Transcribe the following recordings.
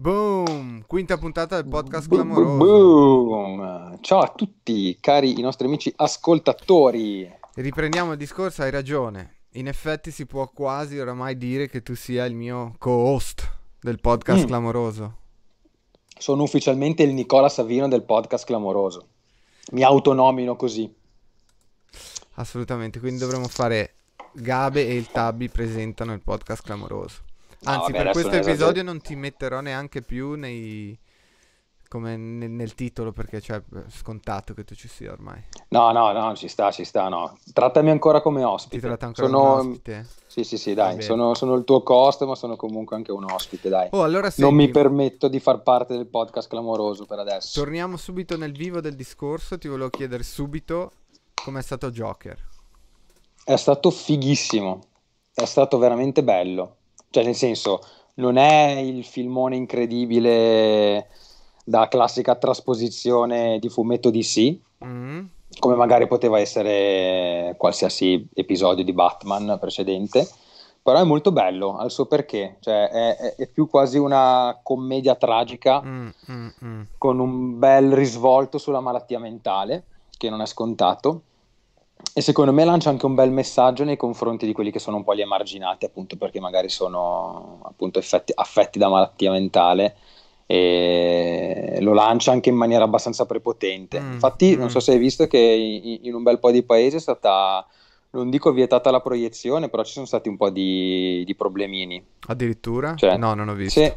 Boom! Quinta puntata del podcast boom, clamoroso. Boom! Ciao a tutti, cari i nostri amici ascoltatori. Riprendiamo il discorso, hai ragione. In effetti si può quasi oramai dire che tu sia il mio co-host del podcast mm. clamoroso. Sono ufficialmente il Nicola Savino del podcast clamoroso. Mi autonomino così. Assolutamente, quindi dovremmo fare Gabe e il Tabby presentano il podcast clamoroso. Anzi, vabbè, per questo episodio non ti metterò neanche più nei... nel, nel, titolo perché cioè, è scontato che tu ci sia ormai. No, no, no, ci sta, ci sta, no. Trattami ancora come ospite. Ti tratta ancora sono... come ospite? Sì, sì, sì, dai, sono, sono, il tuo costo, ma sono comunque anche un ospite, dai. Oh, allora senti, non mi permetto di far parte del podcast clamoroso per adesso. Torniamo subito nel vivo del discorso, ti volevo chiedere subito com'è stato Joker. È stato fighissimo, è stato veramente bello. Cioè, nel senso, non è il filmone incredibile da classica trasposizione di fumetto di sì, mm-hmm. come magari poteva essere qualsiasi episodio di Batman precedente, però è molto bello al suo perché, cioè è, è più quasi una commedia tragica mm-hmm. con un bel risvolto sulla malattia mentale, che non è scontato e secondo me lancia anche un bel messaggio nei confronti di quelli che sono un po' gli emarginati, appunto perché magari sono appunto, effetti, affetti da malattia mentale e lo lancia anche in maniera abbastanza prepotente. Mm, Infatti, mm. non so se hai visto che in, in un bel po' di paesi è stata non dico vietata la proiezione, però ci sono stati un po' di, di problemini. Addirittura? Cioè, no, non ho visto. Sì.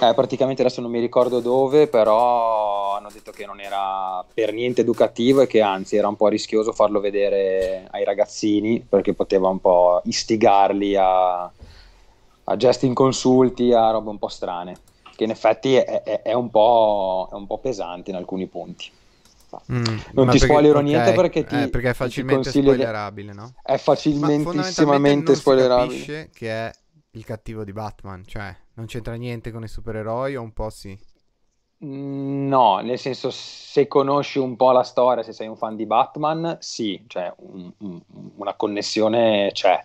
Eh, praticamente adesso non mi ricordo dove, però hanno detto che non era per niente educativo e che anzi era un po' rischioso farlo vedere ai ragazzini perché poteva un po' istigarli a, a gesti inconsulti, a robe un po' strane, che in effetti è, è, è, un, po', è un po' pesante in alcuni punti. Mm, non ti perché, spoilero okay, niente perché ti eh, perché è facilmente spoilerabile, no? È facilmente spoilerabile. che è il cattivo di Batman, cioè non c'entra niente con i supereroi o un po' sì? Mm, no, nel senso se conosci un po' la storia, se sei un fan di Batman, sì, cioè un, un, una connessione c'è,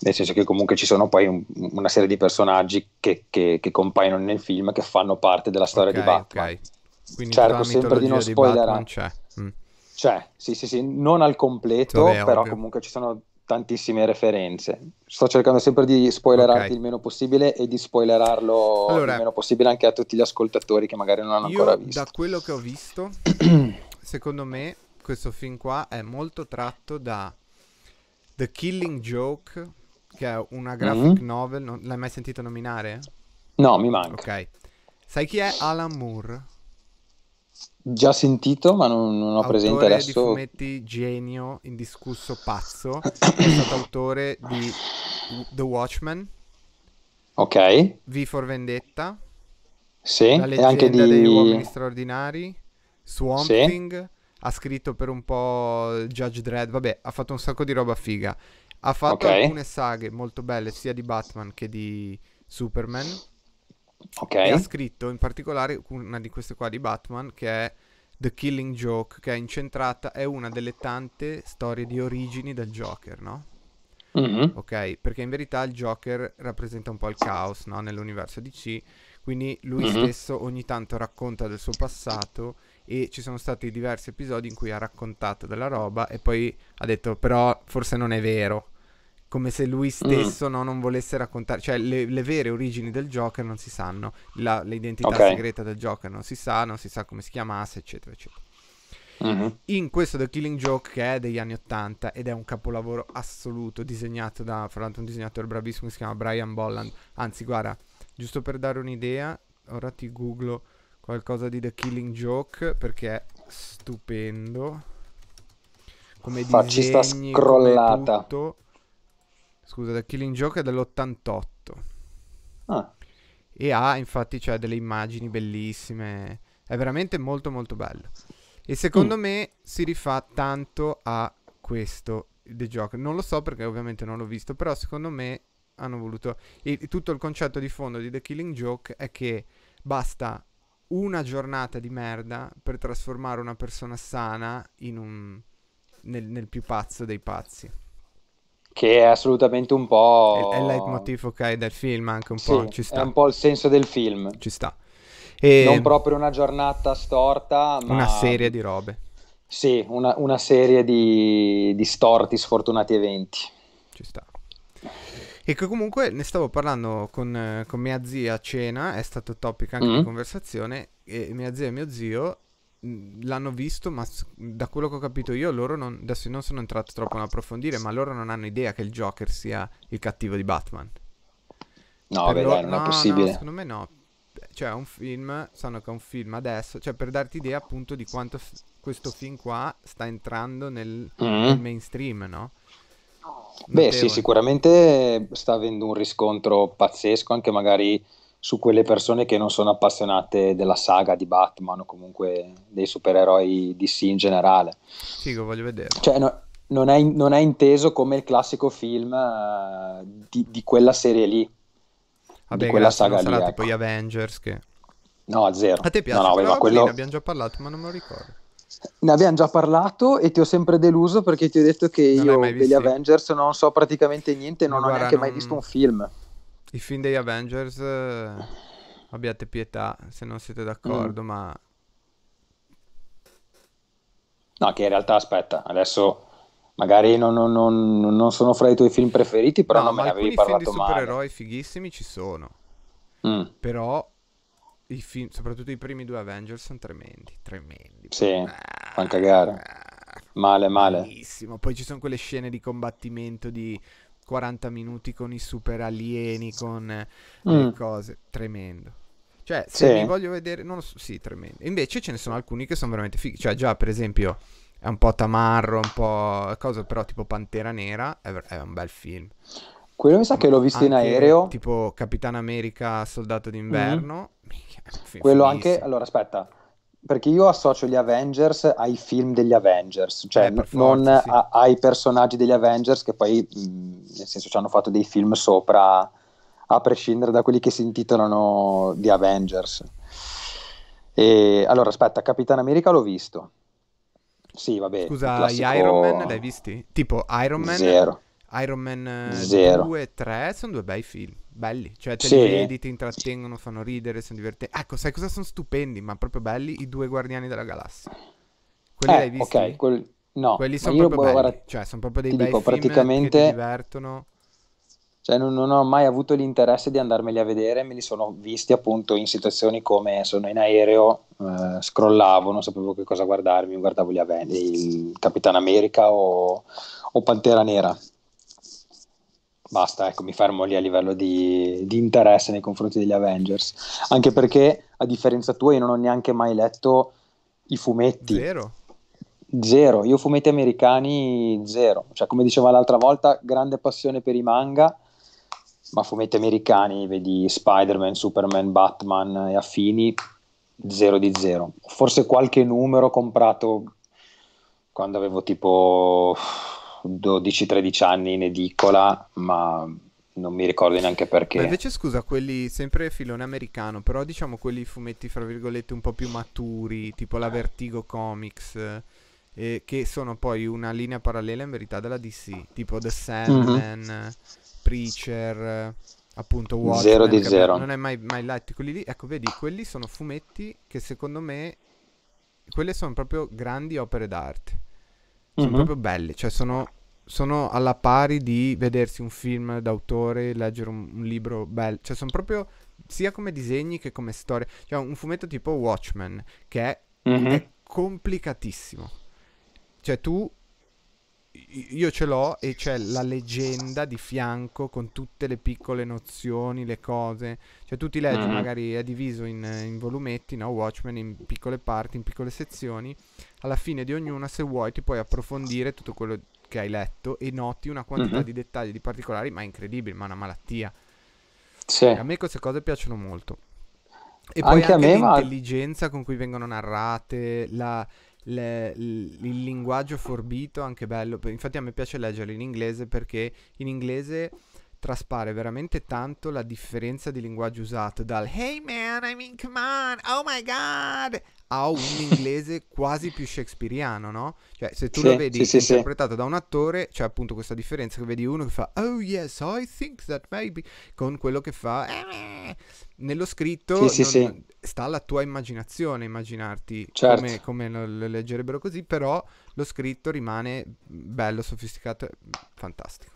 nel senso che comunque ci sono poi un, una serie di personaggi che, che, che, compaiono nel film che fanno parte della storia okay, di Batman. Okay. Quindi Cerco sempre di non spoilerare. Di Batman c'è. Mm. Cioè, sì, sì, sì, non al completo, Vabbè, però ovvio. comunque ci sono tantissime referenze. Sto cercando sempre di spoilerarti okay. il meno possibile e di spoilerarlo allora, il meno possibile anche a tutti gli ascoltatori che magari non hanno ancora visto. Da quello che ho visto, secondo me questo film qua è molto tratto da The Killing Joke, che è una graphic mm-hmm. novel, non, l'hai mai sentito nominare? No, mi manca. Ok. Sai chi è Alan Moore? Già sentito, ma non, non ho autore presente adesso. di fumetti genio, indiscusso, pazzo. è stato autore di The Watchmen. Ok. V for Vendetta. Sì, la leggenda e anche di... degli uomini straordinari. Swamp sì. Thing. Ha scritto per un po' Judge Dredd. Vabbè, ha fatto un sacco di roba figa. Ha fatto okay. alcune saghe molto belle, sia di Batman che di Superman Okay. ha scritto in particolare una di queste qua di Batman che è The Killing Joke, che è incentrata, è una delle tante storie di origini del Joker, no? Mm-hmm. Ok, perché in verità il Joker rappresenta un po' il caos no? nell'universo DC, quindi lui mm-hmm. stesso ogni tanto racconta del suo passato e ci sono stati diversi episodi in cui ha raccontato della roba e poi ha detto però forse non è vero, come se lui mm. stesso mm. no, non volesse raccontare, cioè le, le, vere origini del Joker non si sanno, La, l'identità okay. segreta del Joker non si sa, non si sa come si chiamasse, eccetera, eccetera. Mm-hmm. In questo The Killing Joke che è degli anni 80 ed è un capolavoro assoluto disegnato da, fra l'altro un disegnatore bravissimo che si chiama Brian Bolland, anzi guarda, giusto per dare un'idea, ora ti googlo qualcosa di The Killing Joke perché è stupendo. Come Facci disegni, sta scrollata. Come tutto, scusa, The Killing Joke è dell'88. Ah. E ha infatti cioè, delle immagini bellissime. È veramente molto molto bello. E secondo mm. me si rifà tanto a questo The Joker. Non lo so perché ovviamente non l'ho visto, però secondo me hanno voluto... E tutto il concetto di fondo di The Killing Joke è che basta una giornata di merda per trasformare una persona sana in un... nel, nel più pazzo dei pazzi che è assolutamente un po'... È, è il leitmotiv, ok, del film anche un sì, po', ci sta. è un po' il senso del film. Ci sta. E... Non proprio una giornata storta, ma... Una serie di robe. Sì, una, una serie di, di storti, sfortunati eventi. Ci sta. E che comunque ne stavo parlando con, con, mia zia a cena, è stato topic anche mm. di conversazione, e mia zia e mio zio l'hanno visto, ma da quello che ho capito io, loro non, adesso non sono entrato troppo in approfondire, ma loro non hanno idea che il Joker sia il cattivo di Batman. No, per beh, loro, non no, è possibile. No, secondo me no. Cioè, un film, sanno che è un film adesso, cioè per darti idea appunto di quanto f- questo film qua sta entrando nel, mm. nel mainstream, no? Beh, Notevole. sì, sicuramente sta avendo un riscontro pazzesco, anche magari su quelle persone che non sono appassionate della saga di Batman o comunque dei supereroi DC in generale. Figo, voglio vedere. Cioè, no, non, è, non, è, inteso come il classico film uh, di, di, quella serie lì. Vabbè, di quella saga non sarà lì, tipo gli ecco. Avengers che... No, a zero. A te piace? No, no, però, quello... ne abbiamo già parlato, ma non me lo ricordo. Ne abbiamo già parlato e ti ho sempre deluso perché ti ho detto che non io degli Avengers non so praticamente niente e non Guarda, ho neanche non... mai visto un film. I film degli Avengers, eh, abbiate pietà se non siete d'accordo, mm. ma... No, che in realtà aspetta, adesso magari non, non, non, non sono fra i tuoi film preferiti, però no, non me ne avevi parlato male. i film di supereroi fighissimi ci sono, mm. però i film, soprattutto i primi due Avengers, sono tremendi, tremendi. Sì, ah, fan cagare. male, male. Bellissimo. Poi ci sono quelle scene di combattimento di 40 minuti con i super alieni, con mm. le cose. Tremendo. Cioè, se sì. li voglio vedere... Non lo so, sì, tremendo. Invece ce ne sono alcuni che sono veramente fighi. Cioè, già, per esempio, è un po' tamarro, un po' cosa, però tipo Pantera Nera è, è un bel film. Quello mi sa che l'ho visto anche, in aereo. Tipo Capitano America, Soldato d'inverno. Mm. Quello anche... Allora, aspetta perché io associo gli Avengers ai film degli Avengers, cioè eh, forza, non sì. a, ai personaggi degli Avengers che poi, mh, nel senso, ci hanno fatto dei film sopra, a prescindere da quelli che si intitolano di Avengers. E, allora, aspetta, Capitan America l'ho visto. Sì, vabbè. Scusa, classico... gli Iron Man l'hai visti? Tipo Iron Man? Zero. Iron Man eh, Zero. 2 e 3 sono due bei film, belli, cioè te sì. li vedi, ti intrattengono, fanno ridere, sono divertenti. Ecco, sai cosa sono stupendi, ma proprio belli? I due Guardiani della Galassia. Quelli eh, l'hai visto? Ok, quel... no. Quelli sono proprio belli, guarda... cioè sono proprio dei ti bei dico, film praticamente... che ti divertono. Cioè, non, non, ho mai avuto l'interesse di andarmeli a vedere, me li sono visti appunto in situazioni come sono in aereo, eh, scrollavo, non sapevo che cosa guardarmi, guardavo gli Avengers, il Capitan America o, o Pantera Nera basta, ecco, mi fermo lì a livello di, di, interesse nei confronti degli Avengers. Anche perché, a differenza tua, io non ho neanche mai letto i fumetti. Zero. Zero, io fumetti americani zero. Cioè, come diceva l'altra volta, grande passione per i manga, ma fumetti americani, vedi Spider-Man, Superman, Batman e affini, zero di zero. Forse qualche numero comprato quando avevo tipo 12-13 anni in edicola, ma non mi ricordo neanche perché. Ma invece scusa, quelli sempre filone americano, però diciamo quelli fumetti fra virgolette un po' più maturi, tipo la Vertigo Comics, eh, che sono poi una linea parallela in verità della DC, tipo The Sandman, mm-hmm. Preacher, appunto Watchmen. Zero di zero. Non è mai, mai light. Quelli lì, ecco vedi, quelli sono fumetti che secondo me, quelle sono proprio grandi opere d'arte sono mm-hmm. proprio belli, cioè sono, sono, alla pari di vedersi un film d'autore, leggere un, un libro bello, cioè sono proprio sia come disegni che come storie, cioè un fumetto tipo Watchmen che è, mm-hmm. è complicatissimo, cioè tu io ce l'ho e c'è la leggenda di fianco con tutte le piccole nozioni, le cose. Cioè tu ti leggi, mm-hmm. magari è diviso in, in, volumetti, no? Watchmen in piccole parti, in piccole sezioni. Alla fine di ognuna, se vuoi, ti puoi approfondire tutto quello che hai letto e noti una quantità mm-hmm. di dettagli, di particolari, ma è incredibile, ma è una malattia. Sì. A me queste cose piacciono molto. E poi anche, anche a me, l'intelligenza ma... con cui vengono narrate, la le, il linguaggio forbito, anche bello. Infatti a me piace leggerlo in inglese perché in inglese traspare veramente tanto la differenza di linguaggio usato dal Hey man, I mean come on, oh my god a un inglese quasi più shakespeariano, no? Cioè se tu sì, lo vedi sì, interpretato sì. da un attore c'è appunto questa differenza che vedi uno che fa Oh yes, I think that maybe con quello che fa eh, eh, eh nello scritto sì, non, sì. sta alla tua immaginazione immaginarti certo. come, come, lo leggerebbero così, però lo scritto rimane bello, sofisticato, fantastico.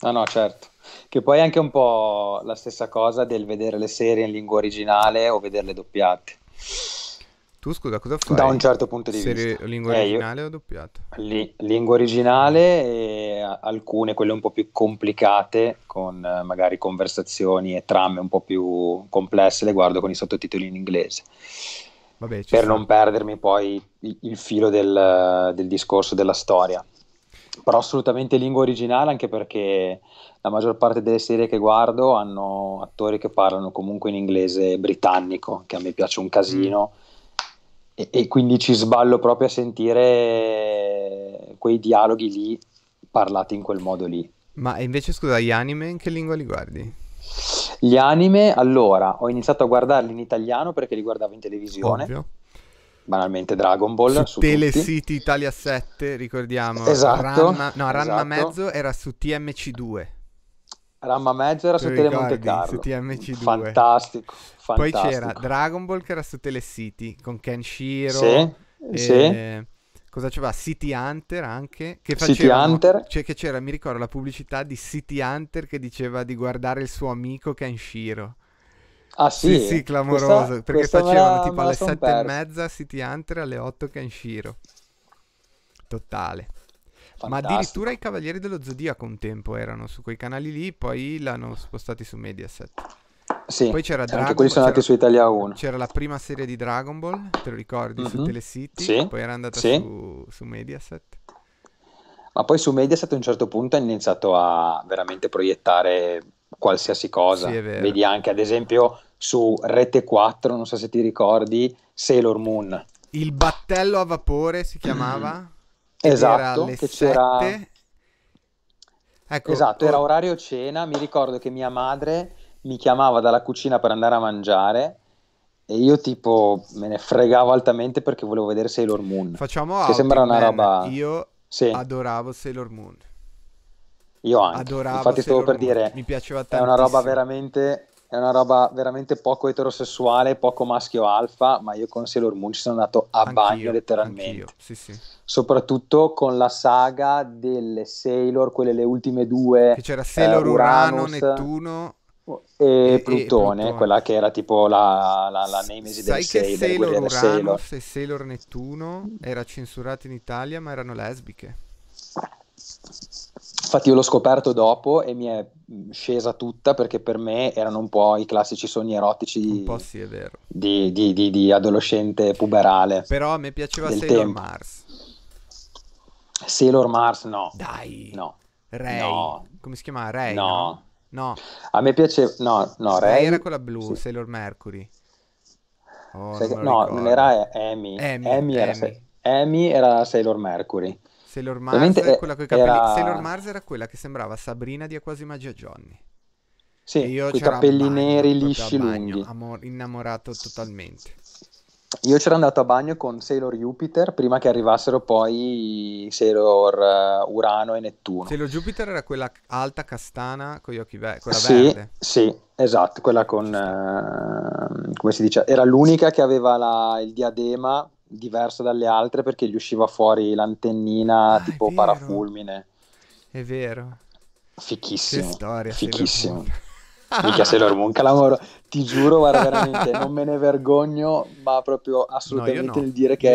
No, no, certo. Che poi è anche un po' la stessa cosa del vedere le serie in lingua originale o vederle doppiate. Tu scusa, cosa fai? Da un certo punto di Serie, vista. Lingua eh, io... o doppiata? Li, lingua originale e alcune, quelle un po' più complicate, con magari conversazioni e trame un po' più complesse, le guardo con i sottotitoli in inglese. Vabbè, per non perdermi poi il, filo del, del discorso della storia. Però assolutamente lingua originale, anche perché la maggior parte delle serie che guardo hanno attori che parlano comunque in inglese britannico, che a me piace un casino. Mm e, e quindi ci sballo proprio a sentire quei dialoghi lì parlati in quel modo lì. Ma invece scusa, gli anime in che lingua li guardi? Gli anime, allora, ho iniziato a guardarli in italiano perché li guardavo in televisione. Ovvio. Banalmente Dragon Ball. Su, su Telesiti Italia 7, ricordiamo. Esatto. Ranma, no, Ranma esatto. Mezzo era su TMC2. Ramma Mezzo era su Tele Monte Carlo. Su TMC2. Fantastico, fantastico, Poi c'era Dragon Ball che era su Tele City con Kenshiro. Sì, e... Eh, sì. Cosa c'era? City Hunter anche. Che facevano... City Hunter? Cioè che c'era, mi ricordo, la pubblicità di City Hunter che diceva di guardare il suo amico Kenshiro. Ah sì? Sì, sì clamoroso. Questa, perché questa facevano la, tipo alle sette perso. e mezza City Hunter, alle 8 Kenshiro. Totale. Fantastico. Ma addirittura i Cavalieri dello Zodiaco un tempo erano su quei canali lì, poi l'hanno spostati su Mediaset. Sì, poi c'era Dragon quelli sono andati su Italia 1. C'era la prima serie di Dragon Ball, te lo ricordi, mm-hmm. su mhm. Telecity, sì. poi era andata sì. su, su Mediaset. Ma poi su Mediaset a un certo punto hanno iniziato a veramente proiettare qualsiasi cosa. Sì, Vedi anche ad esempio su Rete 4, non so se ti ricordi, Sailor Moon. Il battello a vapore si chiamava? Esatto, che c'era... Ecco, esatto, oh. era orario cena, mi ricordo che mia madre mi chiamava dalla cucina per andare a mangiare e io tipo me ne fregavo altamente perché volevo vedere Sailor Moon. Facciamo che sembra una roba... Io sì. adoravo Sailor Moon. Io anche. Adoravo Infatti Sailor stavo per Moon. dire... Mi piaceva tanto. È una roba veramente è una roba veramente poco eterosessuale, poco maschio alfa, ma io con Sailor Moon ci sono andato a anch'io, bagno letteralmente. Sì, sì. Soprattutto con la saga delle Sailor, quelle le ultime due. Che c'era Sailor eh, Urano, Nettuno e, e, Plutone, e, Plutone, quella che era tipo la, la, la nemesi del Sailor. Sai che Sailor Uranus Sailor. e Sailor Nettuno era censurata in Italia ma erano lesbiche. Infatti io l'ho scoperto dopo e mi è mm, scesa tutta perché per me erano un po' i classici sogni erotici po', sì, di, di, di, di, adolescente puberale. Però a me piaceva Sailor tempo. Mars. Sailor Mars no. Dai. No. Ray. No. Come si chiama? Ray? No. no. no. A me piaceva... No, no, Ray... Ray era quella blu, sì. Sailor Mercury. Oh, non no, ricordo. non era Amy. Amy, Amy era... Amy. Amy era Sailor Mercury. Sailor Mars, eh, quella coi capelli... era... Sailor Mars era quella che sembrava Sabrina di A Quasi Magia Johnny. Sì, io con i capelli bagno, neri lisci lunghi. Amor, innamorato totalmente. Io c'ero andato a bagno con Sailor Jupiter prima che arrivassero poi Sailor eh, Urano e Nettuno. Sailor Jupiter era quella alta castana con gli occhi verdi, quella sì, verde. Sì, esatto, quella con... Uh, come si dice? Era l'unica che aveva la, il diadema diverso dalle altre perché gli usciva fuori l'antennina ah, tipo è parafulmine. È vero. Fichissimo. Che storia, fichissimo. Mica Sailor Moon, Calamoro, ti giuro, guarda, veramente, non me ne vergogno, ma proprio assolutamente no, no. dire che...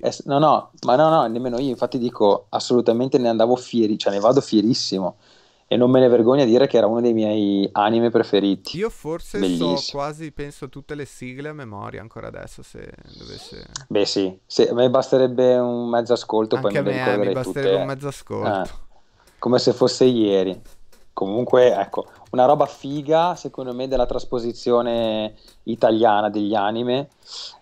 È... No, no, ma no, no, nemmeno io, infatti dico, assolutamente ne andavo fieri, cioè ne vado fierissimo e non me ne vergogno a dire che era uno dei miei anime preferiti. Io forse Bellissimo. so quasi, penso, tutte le sigle a memoria ancora adesso, se dovesse... Beh sì, se, a me basterebbe un mezzo ascolto, Anche poi me, mi ricorderei Anche a me, eh, mi basterebbe tutte... un mezzo ascolto. Ah, come se fosse ieri comunque ecco una roba figa secondo me della trasposizione italiana degli anime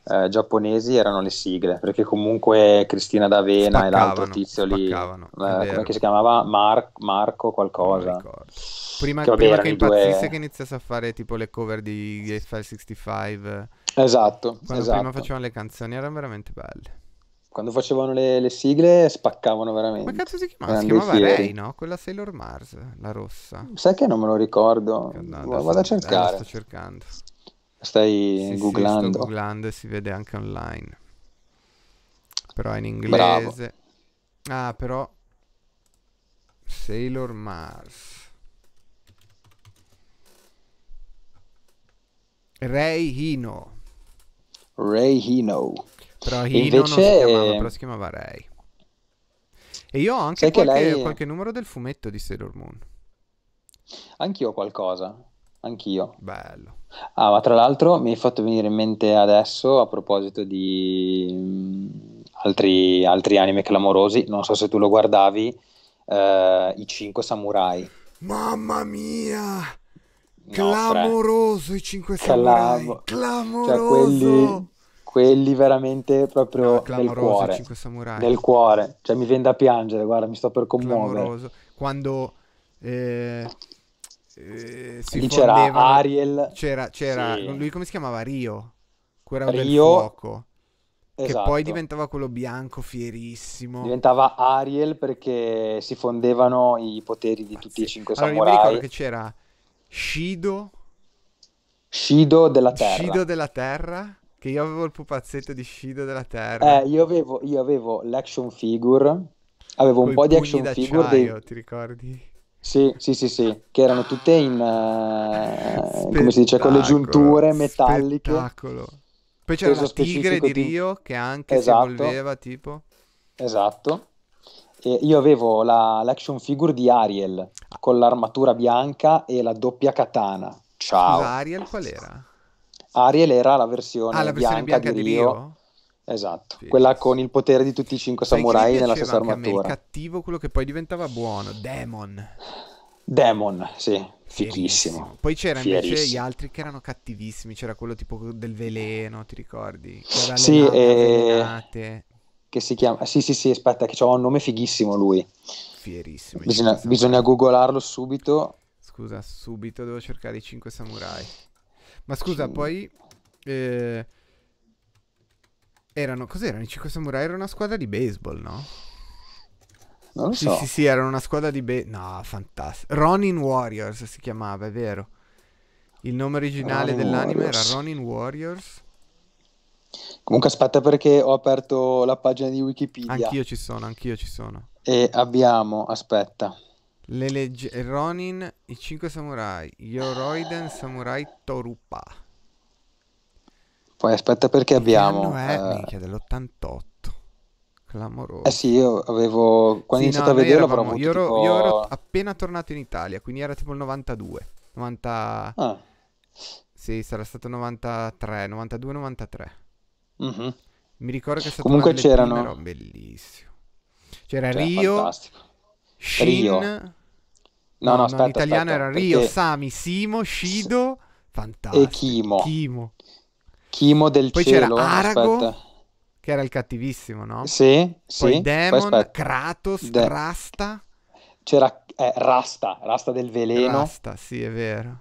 eh, giapponesi erano le sigle perché comunque Cristina D'Avena spaccavano, e l'altro tizio lì eh, come si chiamava Mar- Marco qualcosa prima, che, vabbè, prima che impazzisse due... che iniziasse a fare tipo le cover di Gates 65 esatto, Quando esatto. prima facevano le canzoni erano veramente belle quando facevano le, le sigle spaccavano veramente. Ma cazzo si chiamava? Si chiamava fieri. Ray, no? Quella Sailor Mars, la rossa. Sai che non me lo ricordo? No, adesso, Vado a cercare. Sto cercando. Stai sì, googlando. Sì, sto googlando e si vede anche online. Però in inglese. Bravo. Ah, però Sailor Mars. Ray Hino. Ray Hino. Però Hino Invece... non si chiamava, però si chiamava Ray. E io ho anche qualche, lei... qualche, numero del fumetto di Sailor Moon. Anch'io ho qualcosa. Anch'io. Bello. Ah, ma tra l'altro mi hai fatto venire in mente adesso a proposito di mm, altri, altri anime clamorosi. Non so se tu lo guardavi. Eh, I 5 Samurai. Mamma mia! No, clamoroso i 5 Samurai. Calavo. Clamoroso. Cioè, quelli quelli veramente proprio no, ah, del cuore, 5 samurai. nel cuore, cioè mi viene da piangere, guarda, mi sto per commuovere. Clamoroso. Quando eh, eh, si Lì c'era fondeva... Ariel, c'era, c'era sì. lui come si chiamava Rio, quello del fuoco. Esatto. Che poi esatto. diventava quello bianco fierissimo. Diventava Ariel perché si fondevano i poteri di Pazzesco. tutti i cinque samurai. Allora, mi ricordo che c'era Shido. Shido della Terra. Shido della Terra che io avevo il pupazzetto di Shido della Terra. Eh, io avevo, io avevo l'action figure, avevo un po' di action figure. Dei... ti ricordi? Sì, sì, sì, sì, che erano tutte in, uh, come si dice, con le giunture metalliche. Spettacolo. Poi c'era la tigre di Rio che anche esatto. si evolveva, tipo. Esatto. E io avevo la, l'action figure di Ariel con l'armatura bianca e la doppia katana. Ciao. Ariel qual era? Ariel era la versione, ah, la versione bianca, bianca, di Di Rio? Esatto, sì. quella con il potere di tutti i cinque Sai samurai nella stessa armatura. Il cattivo, quello che poi diventava buono, Demon. Demon, sì, fichissimo. Poi c'erano invece gli altri che erano cattivissimi, c'era quello tipo del veleno, ti ricordi? Che sì, eh, e... che si chiama... Sì, sì, sì, aspetta, che c'ha un nome fighissimo lui. Fierissimo. Bisogna, bisogna googolarlo subito. Scusa, subito devo cercare i 5 samurai. Ma scusa, Ci... poi... Eh, erano... Cos'erano i 5 samurai? Era una squadra di baseball, no? Non lo sì, so. Sì, sì, era una squadra di... baseball. no, fantastico. Ronin Warriors si chiamava, è vero. Il nome originale Ronin dell'anime Warriors. era Ronin Warriors. Comunque aspetta perché ho aperto la pagina di Wikipedia. Anch'io ci sono, anch'io ci sono. E abbiamo, aspetta. Le legge Ronin, i 5 samurai, Yoroiden, Samurai Torupa. Poi aspetta perché abbiamo... Che anno è? Eh... Minchia, dell'88. Clamoroso. Eh sì, io avevo... Quando sì, ho iniziato no, a vederlo avrò avuto io ero, tipo... io ero appena tornato in Italia, quindi era tipo il 92. 90... Ah. Sì, sarà stato 93, 92, 93. Mm-hmm. Mi ricordo che è stato Comunque una delle c'erano... prime, bellissimo. C'era cioè, Rio... Fantastico. Shin, Rio. No, no, no aspetta, l'italiano aspetta, era Rio, perché... Sami, Simo, Shido, fantastico. E Kimo. Kimo. Chimo del Poi cielo. Poi c'era Arago, aspetta. che era il cattivissimo, no? Sì, Poi Demon, Poi Kratos, De... Rasta. C'era eh, Rasta, Rasta del veleno. Rasta, sì, è vero.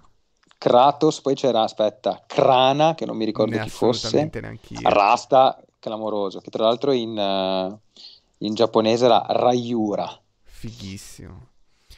Kratos, poi c'era, aspetta, Krana, che non mi ricordo ne chi fosse. Neanch'io. Rasta, clamoroso, che tra l'altro in, uh, in giapponese era Raiura. Fighissimo.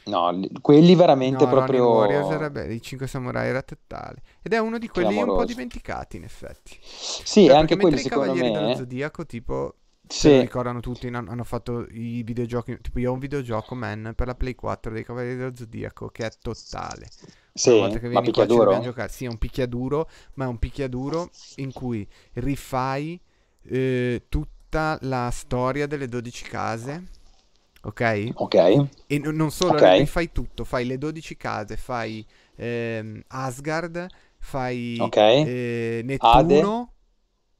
No, quelli veramente no, proprio... Ronnie Warriors i 5 Samurai era totale. Ed è uno di quelli Clamoroso. un po' dimenticati, in effetti. Sì, cioè, anche quelli, secondo me... I Cavalieri dello Zodiaco, tipo, sì. ricordano tutti, hanno fatto i videogiochi, tipo io ho un videogioco, man, per la Play 4 dei Cavalieri dello Zodiaco, che è totale. Sì, Una volta che vieni qua ci dobbiamo giocare. Sì, è un picchiaduro, ma è un picchiaduro in cui rifai eh, tutta la storia delle 12 case ok? Ok. E non solo, okay. fai tutto, fai le 12 case, fai ehm, Asgard, fai okay. eh, Nettuno Ade.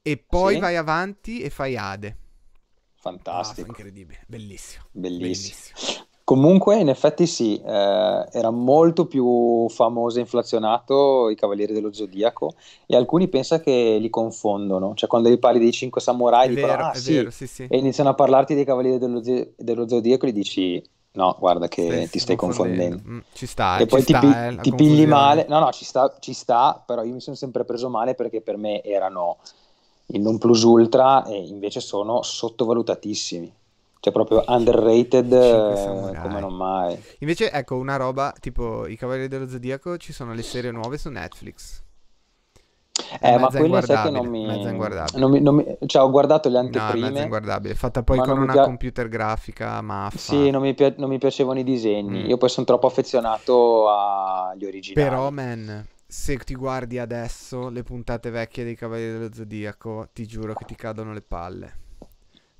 e poi sì. vai avanti e fai Ade. Fantastico. Ah, incredibile, bellissimo. Bellissimo. bellissimo. Comunque, in effetti sì, eh, era molto più famoso e inflazionato i Cavalieri dello Zodiaco e alcuni pensano che li confondono, cioè quando gli parli dei cinque samurai dicono, ah, sì. Vero, sì, sì. e iniziano a parlarti dei Cavalieri dello, dello Zodiaco e gli dici no, guarda che Stai, ti stai confondendo. confondendo. Mm, ci sta, e poi sta, ti, eh, ti pigli male. No, no, ci sta, ci sta, però io mi sono sempre preso male perché per me erano il non plus ultra e invece sono sottovalutatissimi cioè proprio underrated eh, come non mai. Invece ecco una roba tipo I Cavalieri dello Zodiaco, ci sono le serie nuove su Netflix. È eh, ma quella sai che non mi... Mezza inguardabile. Non mi, non mi... Cioè, ho guardato le anteprime. No, mezza inguardabile. Fatta poi con una pia... computer grafica maffa. Sì, non mi, pi... non mi piacevano i disegni. Mm. Io poi sono troppo affezionato agli originali. Però, man, se ti guardi adesso le puntate vecchie dei Cavalieri dello Zodiaco, ti giuro che ti cadono le palle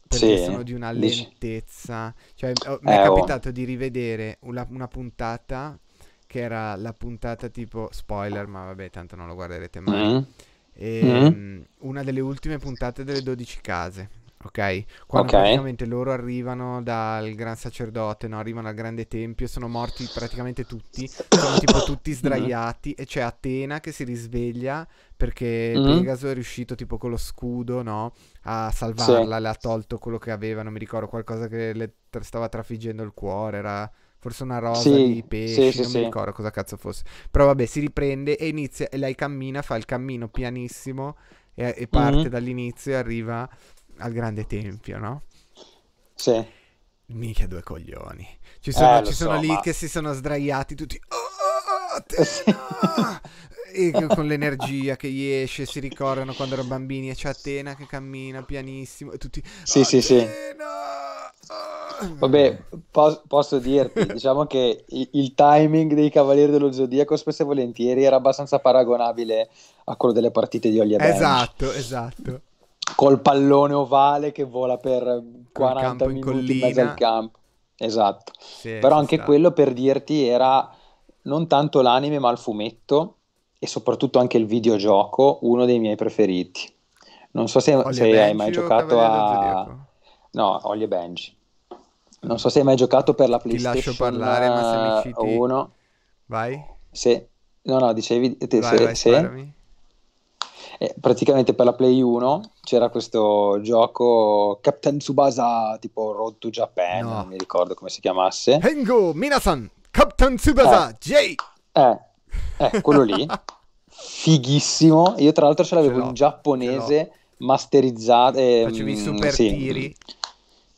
perché sì, sono di una lentezza. Cioè, oh, mi è eh, oh. capitato oh. di rivedere una, una, puntata che era la puntata tipo spoiler, ma vabbè, tanto non lo guarderete mai. Mm. E, ehm, mm. Una delle ultime puntate delle 12 case ok? Quando okay. praticamente loro arrivano dal gran sacerdote, no? arrivano al grande tempio, sono morti praticamente tutti, sono tipo tutti mm-hmm. sdraiati mm-hmm. e c'è Atena che si risveglia perché mm-hmm. Pegaso è riuscito tipo con lo scudo, no? A salvarla, sì. le ha tolto quello che aveva, non mi ricordo, qualcosa che le tra- stava trafiggendo il cuore, era forse una rosa sì, di pesci, sì, non sì, mi ricordo cosa cazzo fosse. Però vabbè, si riprende e inizia, e lei cammina, fa il cammino pianissimo e, e mm-hmm. parte mm-hmm. dall'inizio e arriva al grande tempio, no? Sì. Mica due coglioni. Ci sono, eh, ci sono so, lì ma... che si sono sdraiati tutti. Oh, te, eh e con l'energia che gli esce, si ricordano quando erano bambini e c'è Atena che cammina pianissimo e tutti... Sì, sì, sì. Vabbè, pos- posso dirti, diciamo che il-, timing dei Cavalieri dello Zodiaco spesso e volentieri era abbastanza paragonabile a quello delle partite di Olivia Bench. Esatto, esatto col pallone ovale che vola per 40 minuti collina. in mezzo al campo. Esatto. Sì, Però anche sta. quello per dirti era non tanto l'anime ma il fumetto e soprattutto anche il videogioco, uno dei miei preferiti. Non so se, se hai mai giocato a... No, Ollie Benji. Non so se hai mai giocato per la PlayStation Ti lascio parlare, ma se mi citi... Eh, uno. Vai. Se... No, no, dicevi... Te, vai, se, vai, se eh, praticamente per la Play 1 c'era questo gioco Captain Tsubasa tipo Road to Japan, no. non mi ricordo come si chiamasse. Hengo Minasan Captain Tsubasa eh, J! Eh, eh, quello lì, fighissimo. Io tra l'altro ce l'avevo in giapponese masterizzato. Eh, Facevi i super sì. tiri.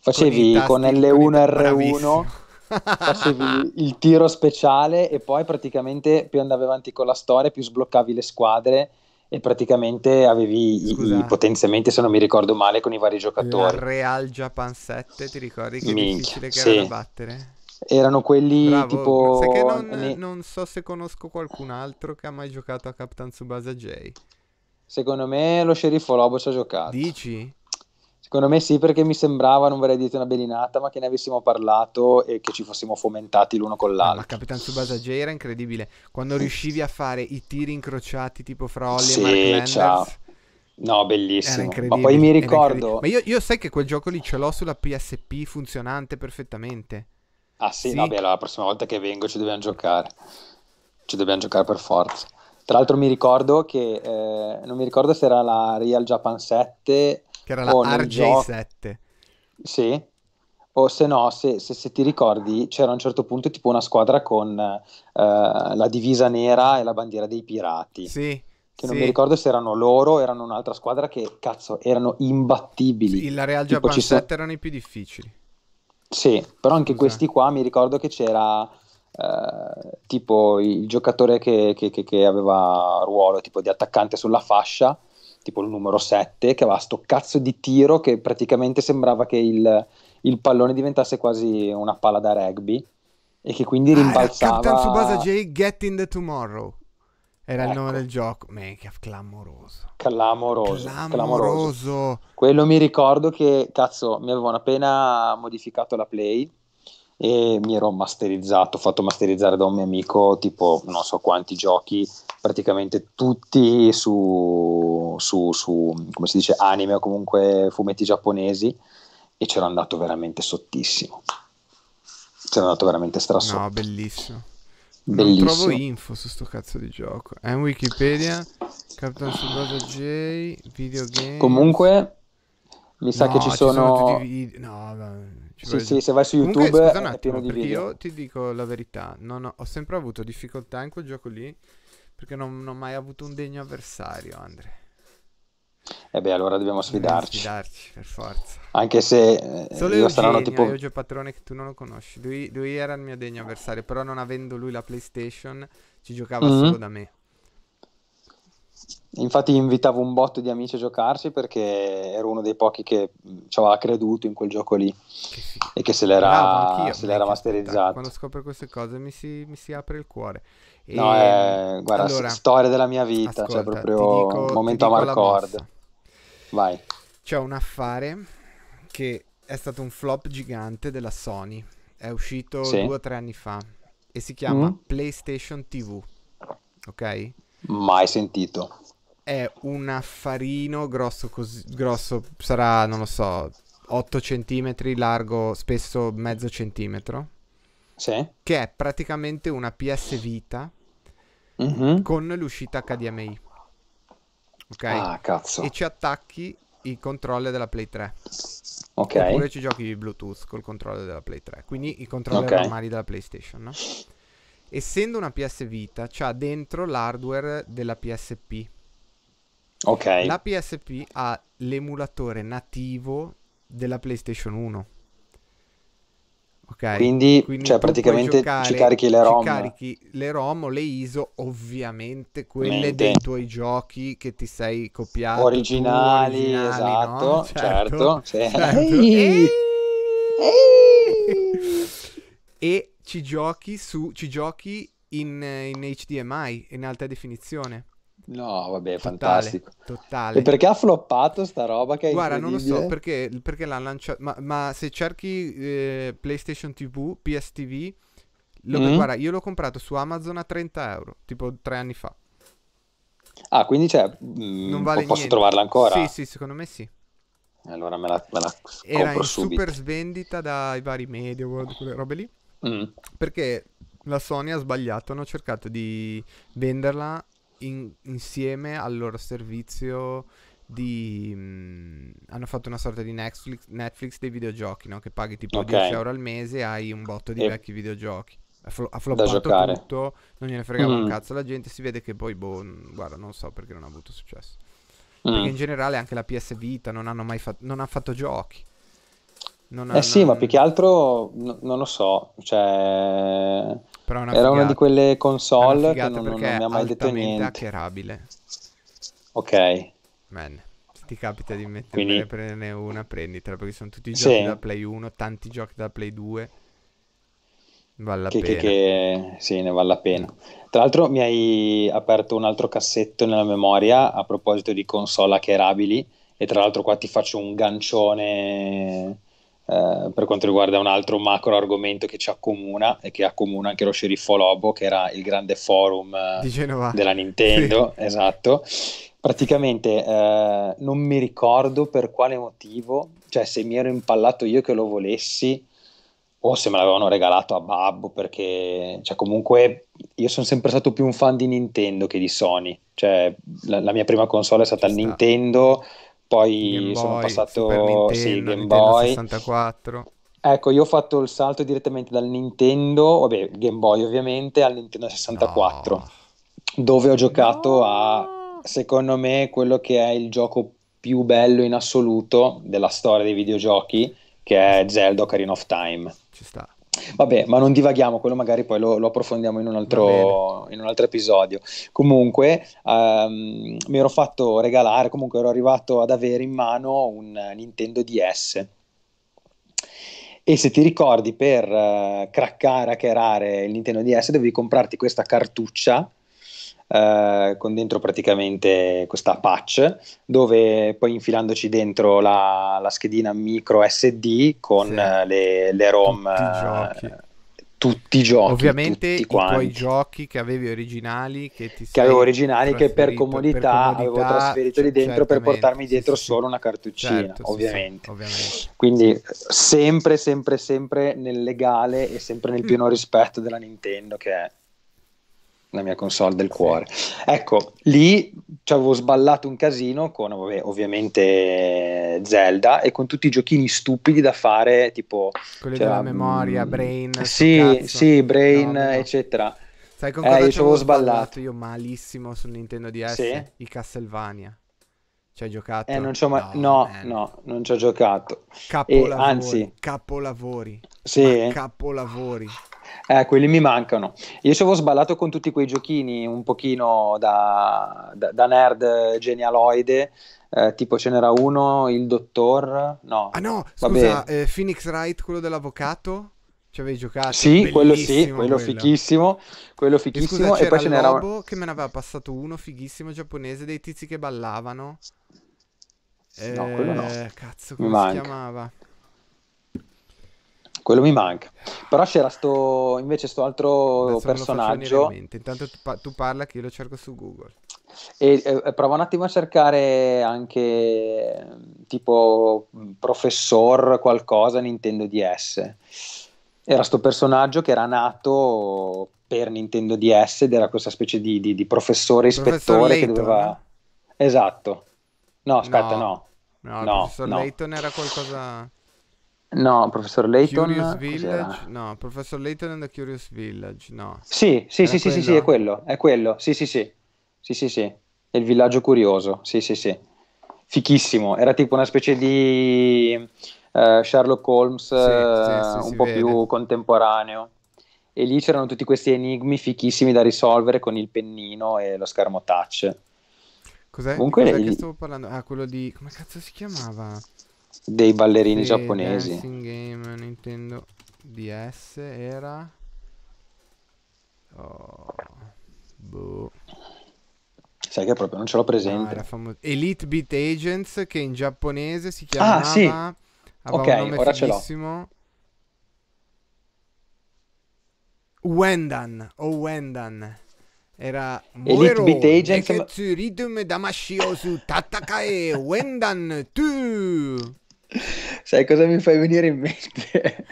Facevi con, con L1 R1. Bravissimo facevi il tiro speciale e poi praticamente più andavi avanti con la storia più sbloccavi le squadre e praticamente avevi i, i, potenziamenti, se non mi ricordo male, con i vari giocatori. La Real Japan 7, ti ricordi che Minchia, difficile che sì. era da battere? Erano quelli Bravo. tipo... Sai che non, ne... non, so se conosco qualcun altro che ha mai giocato a Captain Subasa J. Secondo me lo sceriffo Lobos ha giocato. Dici? Secondo me sì, perché mi sembrava, non vorrei dire una belinata, ma che ne avessimo parlato e che ci fossimo fomentati l'uno con eh, l'altro. Ma Capitan Tsubasa J era incredibile. Quando mm. riuscivi a fare i tiri incrociati tipo fra Ollie sì, e Mark Landers... Ciao. No, bellissimo. Ma poi mi ricordo... Ma io, io, sai che quel gioco lì ce l'ho sulla PSP funzionante perfettamente. Ah sì, sì? no, allora la prossima volta che vengo ci dobbiamo giocare. Ci dobbiamo giocare per forza. Tra l'altro mi ricordo che... Eh, non mi ricordo se era la Real Japan 7 che era la RJ7. Sì, o se no, se, se, se, ti ricordi, c'era a un certo punto tipo una squadra con eh, la divisa nera e la bandiera dei pirati. Sì. Che sì. non mi ricordo se erano loro erano un'altra squadra che, cazzo, erano imbattibili. Sì, la Real tipo, 7 so... erano i più difficili. Sì, però anche Scusa. questi qua mi ricordo che c'era... Eh, tipo il giocatore che, che, che, che aveva ruolo tipo di attaccante sulla fascia tipo il numero 7, che aveva sto cazzo di tiro che praticamente sembrava che il, il pallone diventasse quasi una palla da rugby e che quindi ah, rimbalzava... Ah, Captain Subasa J, Get in the Tomorrow. Era ecco. il nome del gioco. Minchia, che clamoroso. Clamoroso. Clamoroso. Quello mi ricordo che, cazzo, mi avevano appena modificato la play e mi ero masterizzato, fatto masterizzare da un mio amico tipo non so quanti giochi praticamente tutti su, su, su, come si dice, anime o comunque fumetti giapponesi e c'era andato veramente sottissimo. C'era andato veramente strasotto. No, bellissimo. bellissimo. Non trovo info su sto cazzo di gioco. È in Wikipedia, Captain Subasa J, videogame. Comunque, mi sa no, che ci, ci sono... sono i... No, vabbè. Sì, sì, se vai su YouTube Comunque, scusa un attimo, Io ti dico la verità, non ho, ho sempre avuto difficoltà in quel gioco lì perché non, non ho mai avuto un degno avversario, Andre. E eh beh, allora dobbiamo sfidarci. Dobbiamo sfidarci, per forza. Anche se eh, Solo io Eugenio, saranno tipo... Eugenio Patrone che tu non lo conosci. Lui, lui, era il mio degno avversario, però non avendo lui la PlayStation ci giocava mm-hmm. solo da me. Infatti invitavo un botto di amici a giocarci perché ero uno dei pochi che mm, ci aveva creduto in quel gioco lì che e che se l'era, Bravo, se l'era masterizzato. Quando scopro queste cose mi si, mi si apre il cuore. E, no, eh, è, guarda, allora, storia della mia vita, cioè, ascolta, cioè proprio dico, un momento a Marcord. Vai. C'è un affare che è stato un flop gigante della Sony, è uscito sì. due o tre anni fa e si chiama mm. PlayStation TV, ok? Mai sentito. È un affarino grosso così, grosso sarà, non lo so, 8 cm largo, spesso mezzo centimetro. Sì. Che è praticamente una PS Vita mm-hmm. con l'uscita HDMI. Ok? Ah, cazzo. E ci attacchi il controller della Play 3. Ok. Oppure ci giochi Bluetooth col controller della Play 3. Quindi i controller okay. normali della PlayStation, no? Essendo una PS Vita, c'ha dentro l'hardware della PSP. Ok. La PSP ha l'emulatore nativo della PlayStation 1. Okay? Quindi, Quindi cioè, praticamente giocare, ci carichi le ROM. Ci carichi le ROM o le ISO, ovviamente quelle Mente. dei tuoi giochi che ti sei copiato. Originali, originali esatto, no? certo. certo, certo. Ehi. Ehi. E ci giochi, su, ci giochi in, in HDMI, in alta definizione. No, vabbè, totale, fantastico. Totale. E perché ha floppato sta roba che Guarda, non lo so perché, perché l'hanno lanciato. Ma, ma, se cerchi eh, PlayStation TV, PSTV, lo, mm. guarda, io l'ho comprato su Amazon a 30 euro, tipo tre anni fa. Ah, quindi cioè, mh, mm, non vale posso niente. trovarla ancora? Sì, sì, secondo me sì. Allora me la, me la Era in subito. super svendita dai vari media, quelle robe lì. Mm. Perché la Sony ha sbagliato, hanno cercato di venderla in, insieme al loro servizio di... Mh, mhmm, hanno fatto una sorta di Netflix, Netflix dei videogiochi, no? Che paghi tipo okay. 10 euro al mese e hai un botto di e... vecchi videogiochi. Ha, fl- floppato tutto, non gliene fregava mm. un cazzo la gente, si vede che poi, boh, guarda, non so perché non ha avuto successo. Mm. Perché in generale anche la PS Vita non hanno mai fatto, non ha fatto giochi. Non eh hanno... sì, ma più che altro, no, non lo so, cioè... Però una Era una di quelle console che non, non mi ha mai detto niente. hackerabile. Ok. Man, ti capita di metterne Quindi... prenderne una, prenditela, perché sono tutti i giochi sì. da Play 1, tanti giochi da Play 2. Vale la che, pena. Che, che... Sì, ne vale la pena. Tra l'altro mi hai aperto un altro cassetto nella memoria a proposito di console hackerabili e tra l'altro qua ti faccio un gancione eh, per quanto riguarda un altro macro argomento che ci accomuna e che accomuna anche lo sceriffo Lobo, che era il grande forum eh, della Nintendo, sì. esatto. Praticamente eh, non mi ricordo per quale motivo, cioè se mi ero impallato io che lo volessi o se me l'avevano regalato a babbo perché cioè, comunque io sono sempre stato più un fan di Nintendo che di Sony, cioè la, la mia prima console è stata il Nintendo poi Boy, sono passato Super Nintendo, sì, Game Nintendo Boy 64. Ecco, io ho fatto il salto direttamente dal Nintendo, vabbè, Game Boy ovviamente, al Nintendo 64, no. dove ho giocato no. a, secondo me, quello che è il gioco più bello in assoluto della storia dei videogiochi, che è Zelda Ocarina of Time. Ci sta. Vabbè, ma non divaghiamo, quello magari poi lo, lo approfondiamo in un, altro, in un, altro, episodio. Comunque, ehm, mi ero fatto regalare, comunque ero arrivato ad avere in mano un Nintendo DS. E se ti ricordi, per uh, craccare, hackerare il Nintendo DS, dovevi comprarti questa cartuccia eh, con dentro praticamente questa patch dove poi infilandoci dentro la, la schedina micro SD con sì. Eh, le, le, ROM eh, tutti i giochi, ovviamente tutti i tuoi giochi che avevi originali che, che avevo originali che per comodità, per comodità, avevo trasferito lì cioè, dentro per portarmi dietro sì, solo sì. una cartuccina certo, ovviamente. ovviamente. quindi sempre sempre sempre nel legale e sempre nel pieno rispetto della Nintendo che è la mia console del cuore. Ecco, lì ci avevo sballato un casino con vabbè, ovviamente Zelda e con tutti i giochini stupidi da fare, tipo... Quelli cioè, della memoria, mh, mm, Brain. Sì, cazzo, sì, Brain, no, no. eccetera. Sai con cosa eh, ci avevo sballato? sballato? Io malissimo su Nintendo DS? Sì. I Castlevania. Ci hai giocato? Eh, non c'ho mai... no, no, no, non ci ho giocato. Capolavori, e, anzi... capolavori. Sì. capolavori. Eh, quelli mi mancano. Io ci avevo sballato con tutti quei giochini un pochino da, da, da nerd genialoide, eh, tipo ce n'era uno, il dottor... No. Ah no, scusa, eh, Phoenix Wright, quello dell'avvocato? Ci avevi giocato? Sì, quello sì, quello, quello, fichissimo. Quello fichissimo. E, scusa, e poi ce n'era un. che me ne aveva passato uno fighissimo giapponese dei tizi che ballavano. Eh, no, quello no. Eh, cazzo, come mi si manca. chiamava? Quello mi manca. Però c'era sto, invece sto altro Adesso personaggio. Intanto tu, tu, parla che io lo cerco su Google. E, e provo un attimo a cercare anche tipo professor qualcosa Nintendo DS era questo personaggio che era nato per Nintendo DS ed era questa specie di, di, di professore ispettore Professor che doveva... Esatto. No, aspetta, no. No, no, no professor no. Layton era qualcosa... No, professor Layton... Curious Village? No, professor Layton and the Curious Village, no. Sì, sì, era sì, sì, sì, è quello, è quello, sì, sì, sì. Sì, sì, sì. È il villaggio curioso, sì, sì, sì. Fichissimo, era tipo una specie di eh, Sherlock Holmes sì, eh, sì, un po' vede. più contemporaneo. E lì c'erano tutti questi enigmi fichissimi da risolvere con il pennino e lo schermo touch. Cos'è? Comunque, cos'è lei... stavo parlando? Ah, quello di... come cazzo si chiamava? Dei ballerini sì, giapponesi. Dancing Game Nintendo DS era... Oh, boh. Sai che proprio non ce l'ho presente. Ah, famo- Elite Beat Agents che in giapponese si chiamava... Ah, sì. Aveva ok, ora fighissimo. ce l'ho. Wendan, o oh Wendan. Era Elite Beat Agent. Rhythm Damashiosu Tatakae Wendan Tu. Sai cosa mi fai venire in mente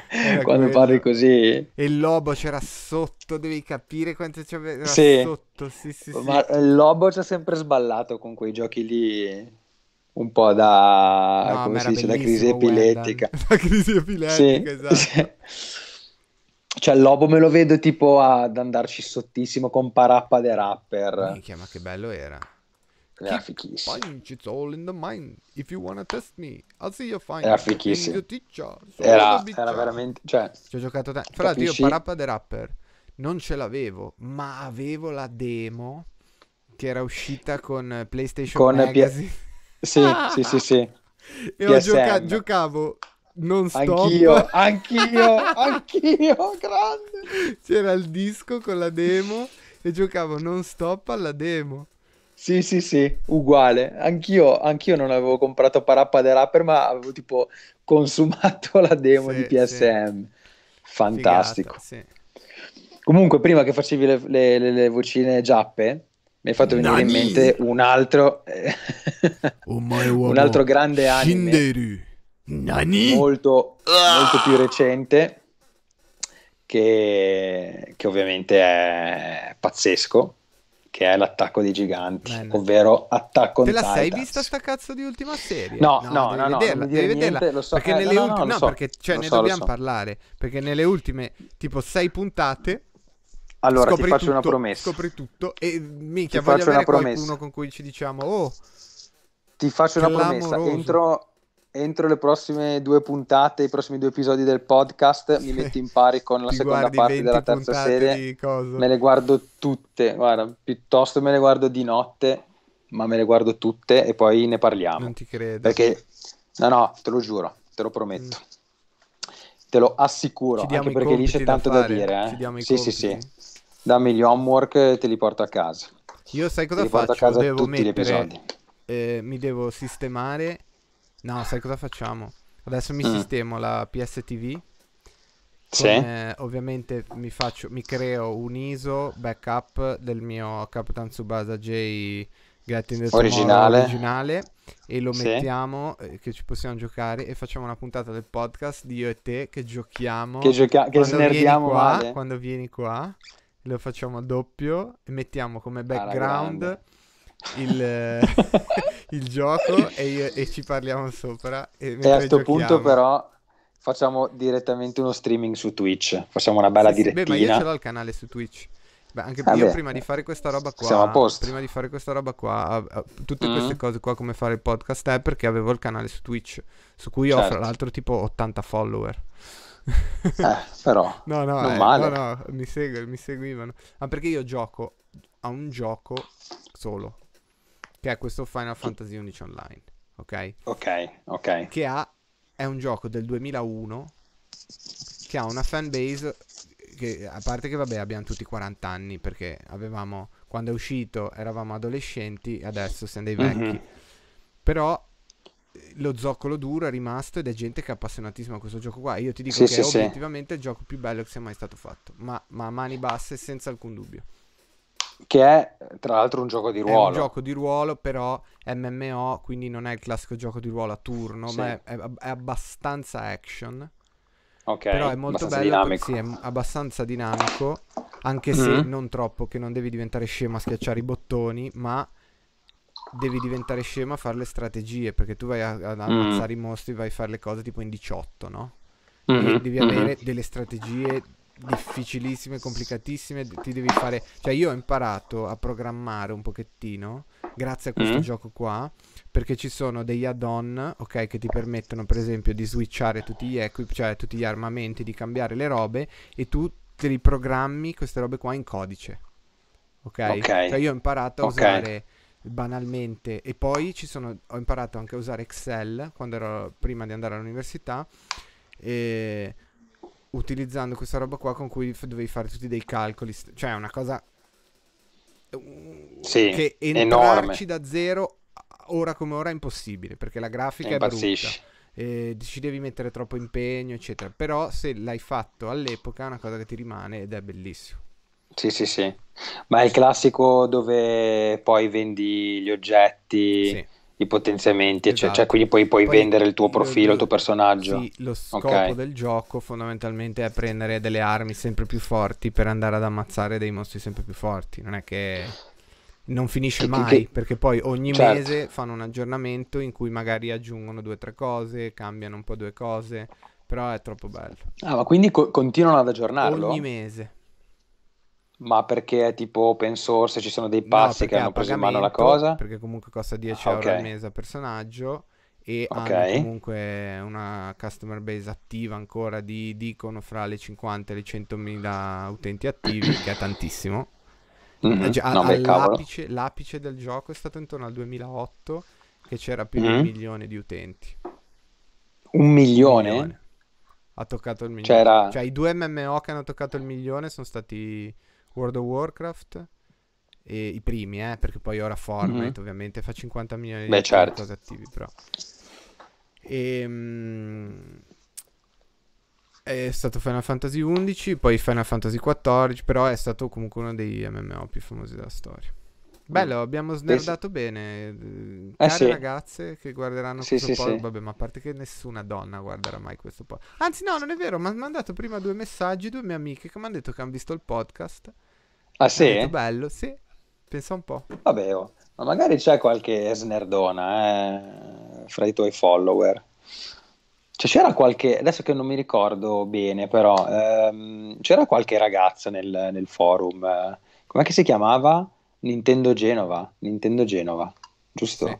quando quello. parli così? E Il lobo c'era sotto, devi capire quanto c'era sì. sotto. Sì, sì, Ma il lobo ci ha sempre sballato con quei giochi lì un po' da, no, dice, da crisi epilettica. da crisi epilettica, sì, esatto. cioè, il Lobo me lo vedo tipo ad andarci sottissimo con Parappa the Rapper. Minchia, ma che bello era. Era fichissimo. it's all in the mind. If you wanna test me, I'll see you fine. Era fichissimo. Era, era, veramente... Cioè, Ci ho giocato tanto. Fra l'altro io Parappa the Rapper non ce l'avevo, ma avevo la demo che era uscita con PlayStation con Magazine. Pia- sì, ah! sì, sì, E Io gioca- giocavo non stop. Anch'io, anch'io, anch'io, grande. C'era il disco con la demo e giocavo non stop alla demo. Sì, sì, sì, uguale. Anch'io, anch'io non avevo comprato Parappa de Rapper, ma avevo tipo consumato la demo sì, di PSM. Sì. Fantastico. Figata, sì. Comunque, prima che facevi le, le, le, le vocine giappe, mi hai fatto venire Nani. in mente un altro, eh, oh, un altro grande anime Nani? Molto, ah! molto più recente che, che, ovviamente è pazzesco che è l'attacco dei giganti Bene. ovvero attacco on Titan te la Titans. sei vista sta cazzo di ultima serie? no no no, no, no vederla, devi niente, vederla so. perché eh, nelle no, ultime no, no so, perché cioè, ne so, dobbiamo parlare perché nelle ultime tipo sei puntate allora, scopri ti faccio tutto, una promessa. Scopri tutto e minchia, ti voglio avere qualcuno con cui ci diciamo "Oh, ti faccio una promessa, entro, entro le prossime due puntate, i prossimi due episodi del podcast, mi metto in pari con la seconda parte della terza serie. Me le guardo tutte, guarda, piuttosto me le guardo di notte, ma me le guardo tutte e poi ne parliamo. Non ti credo. Perché no, no, te lo giuro, te lo prometto. Mm. Te lo assicuro, anche perché lì c'è tanto da, da dire, eh. Sì, compiti. sì, sì dammi gli homework e te li porto a casa. Io sai cosa faccio? devo mettere, eh, mi devo sistemare. No, sai cosa facciamo? Adesso mi mm. sistemo la PSTV. Sì. Eh, ovviamente mi, faccio, mi creo un ISO backup del mio Capitan Tsubasa J originale. originale. e lo sì. mettiamo eh, che ci possiamo giocare e facciamo una puntata del podcast di io e te che giochiamo che, gioca- che snerdiamo qua, male. quando vieni qua lo facciamo a doppio e mettiamo come background il, il, gioco e, e, ci parliamo sopra. E, e a questo punto però facciamo direttamente uno streaming su Twitch, facciamo una bella sì, direttiva. Sì, beh, ma io ce l'ho il canale su Twitch. Beh, anche ah io beh, prima di fare questa roba qua, prima di fare questa roba qua, tutte mm queste cose qua come fare il podcast è perché avevo il canale su Twitch, su cui certo. ho fra certo. l'altro tipo 80 follower. Eh, però. no, no, eh, no, no, mi, segu- mi seguivano. Ma ah, perché io gioco a un gioco solo, che è questo Final Fantasy XI Online, ok? Ok, ok. Che ha, è un gioco del 2001 che ha una fanbase che, a parte che vabbè abbiamo tutti 40 anni perché avevamo, quando è uscito eravamo adolescenti, adesso siamo dei vecchi. Mm-hmm. Però lo zoccolo duro è rimasto ed è gente che è appassionatissima a questo gioco qua. Io ti dico sì, che sì, è obiettivamente sì. il gioco più bello che sia mai stato fatto, ma, ma, a mani basse senza alcun dubbio. Che è tra l'altro un gioco di ruolo. È un gioco di ruolo, però MMO, quindi non è il classico gioco di ruolo a turno, ma è, è, è abbastanza action. Ok, però è molto bello, sì, è abbastanza dinamico, anche mm-hmm. se non troppo, che non devi diventare scemo a schiacciare i bottoni, ma devi diventare scemo a fare le strategie, perché tu vai ad mm. ammazzare mm. i mostri, vai a fare le cose tipo in 18, no? Mm-hmm. devi avere mm-hmm. delle strategie difficilissime, complicatissime, ti devi fare... Cioè io ho imparato a programmare un pochettino grazie a questo mm-hmm. gioco qua, perché ci sono degli add-on, ok, che ti permettono per esempio di switchare tutti gli equip, cioè tutti gli armamenti, di cambiare le robe e tu ti li programmi queste robe qua in codice. Ok? okay. Cioè io ho imparato a okay. usare banalmente. E poi ci sono, ho imparato anche a usare Excel quando ero prima di andare all'università. E utilizzando questa roba qua con cui f- dovevi fare tutti dei calcoli. cioè, una cosa. sì, che entrarci enorme. da zero ora come ora è impossibile perché la grafica è, è brutta. Eh, ci devi mettere troppo impegno, eccetera. Però se l'hai fatto all'epoca è una cosa che ti rimane ed è bellissimo. Sì, sì, sì. Ma è il classico dove poi vendi gli oggetti, sì. i potenziamenti, esatto. cioè, cioè, quindi poi puoi vendere il tuo profilo, il tuo personaggio. Sì, lo scopo okay. del gioco fondamentalmente è prendere delle armi sempre più forti per andare ad ammazzare dei mostri sempre più forti. Non è che non finisce mai, perché poi ogni certo. mese fanno un aggiornamento in cui magari aggiungono due o tre cose, cambiano un po' due cose, però è troppo bello. Ah, ma quindi co- continuano ad aggiornarlo? Ogni mese. Ma perché è tipo open source, ci sono dei passi no, che hanno preso in mano la cosa? Perché comunque costa 10 ah, euro al mese a personaggio e okay. hanno comunque una customer base attiva ancora di dicono fra le 50 e le 100.000 utenti attivi, che è tantissimo. Mm-hmm. A- no, beh, l'apice, l'apice, del gioco è stato intorno al 2008 che c'era più mm-hmm. di un mm-hmm. milione di utenti. Un milione? Un milione. Ha toccato il cioè, milione. C'era... Cioè i due MMO che hanno toccato il milione sono stati... World of Warcraft, e i primi, eh, perché poi ora Fortnite mm-hmm. ovviamente fa 50 milioni Beh, di certo. cose attivi, però. E, ehm, mh, è stato Final Fantasy XI, poi Final Fantasy XIV, però è stato comunque uno dei MMO più famosi della storia. Bello, abbiamo snerdato es... bene. Eh, sì. ragazze che guarderanno sì, questo sì, podcast, vabbè, ma a parte che nessuna donna guarderà mai questo podcast. Anzi, no, non è vero, mi hanno mandato prima due messaggi, due mie amiche che mi hanno detto che hanno visto il podcast. Ah, sì? Detto, bello, sì. Pensa un po'. Vabbè, oh. ma magari c'è qualche snerdona eh, fra i tuoi follower. Cioè, c'era qualche, adesso che non mi ricordo bene, però ehm, c'era qualche ragazza nel, nel forum, eh, com'è che si chiamava? Nintendo Genova, Nintendo Genova, giusto? Sì.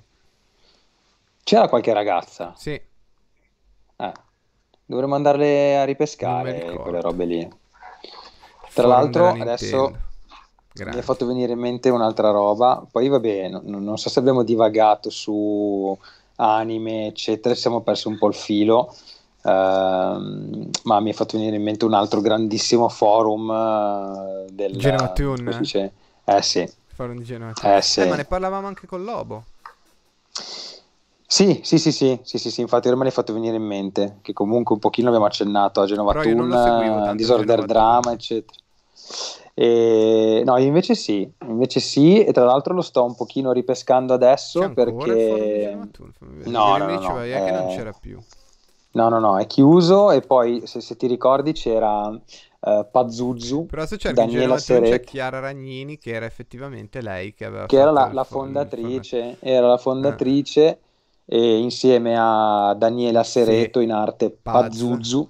C'era qualche ragazza? Sì. Eh, dovremmo andarle a ripescare quelle robe lì. Tra l'altro adesso Grazie. mi ha fatto venire in mente un'altra roba, poi va bene, non so se abbiamo divagato su anime, eccetera, siamo persi un po' il filo. Uh, ma mi ha fatto venire in mente un altro grandissimo forum uh, eh, del Genova Tune. Eh sì, fare un DJ Eh, sì. eh, ma ne parlavamo anche con Lobo. Sì, sì, sì, sì, sì, sì, sì, infatti ormai l'hai fatto venire in mente, che comunque un pochino abbiamo accennato a Genova Tune, Disorder Drama, eccetera. E, no, invece sì, invece sì, e tra l'altro lo sto un pochino ripescando adesso perché... Tool, no, no, no, no, vai, eh... non c'era più. No, no, no, è chiuso e poi se, se ti ricordi c'era uh, Però se c'è Daniela c'è Chiara Ragnini che era effettivamente lei che aveva che era la, la fondatrice, era la eh. fondatrice eh. e insieme a Daniela Sereto sì. in arte Pazzuzzu.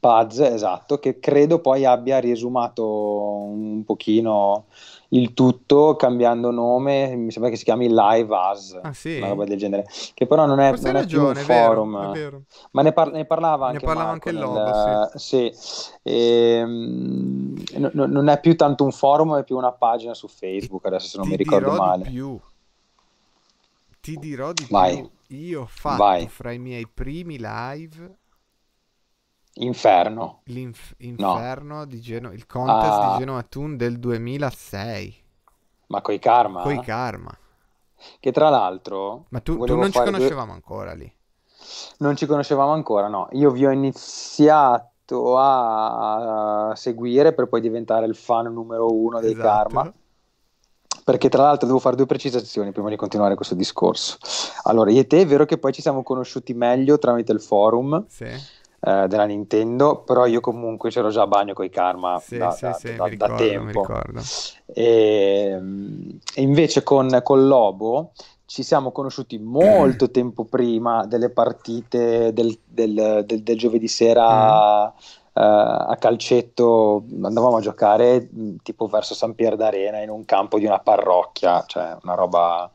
Paz, esatto, che credo poi abbia riesumato un pochino il tutto cambiando nome, mi sembra che si chiami Live As, ah, sì. una roba del genere, che però non è, non è ragione, più un è forum, vero, ma ne, par- ne, parlava anche, ne parlava anche Lobo, sì. sì. E... Ehm, no, no, non è più tanto un forum, è più una pagina su Facebook, adesso se non Ti mi ricordo male. Più. Ti dirò di Vai. più, io ho fatto Vai. fra i miei primi live Inferno. L'inferno L'inf- no. di Genova, il contest ah. di Genova Tune del 2006. Ma coi Karma? Coi Karma. Che tra l'altro... Ma tu, tu non ci conoscevamo due... ancora lì. Non ci conoscevamo ancora, no. Io vi ho iniziato a seguire per poi diventare il fan numero uno dei esatto. Karma. Perché tra l'altro devo fare due precisazioni prima di continuare questo discorso. Allora, io e te è vero che poi ci siamo conosciuti meglio tramite il forum. Sì eh, della Nintendo, però io comunque c'ero già a bagno con i Karma sì, da, sì, da, sì, da, ricordo, da, tempo. Ehm, e, invece con, con Lobo ci siamo conosciuti molto mm. tempo prima delle partite del, del, del, del giovedì sera. Mm. Uh, a calcetto andavamo a giocare mm, tipo verso San Pier d'Arena in un campo di una parrocchia, cioè una roba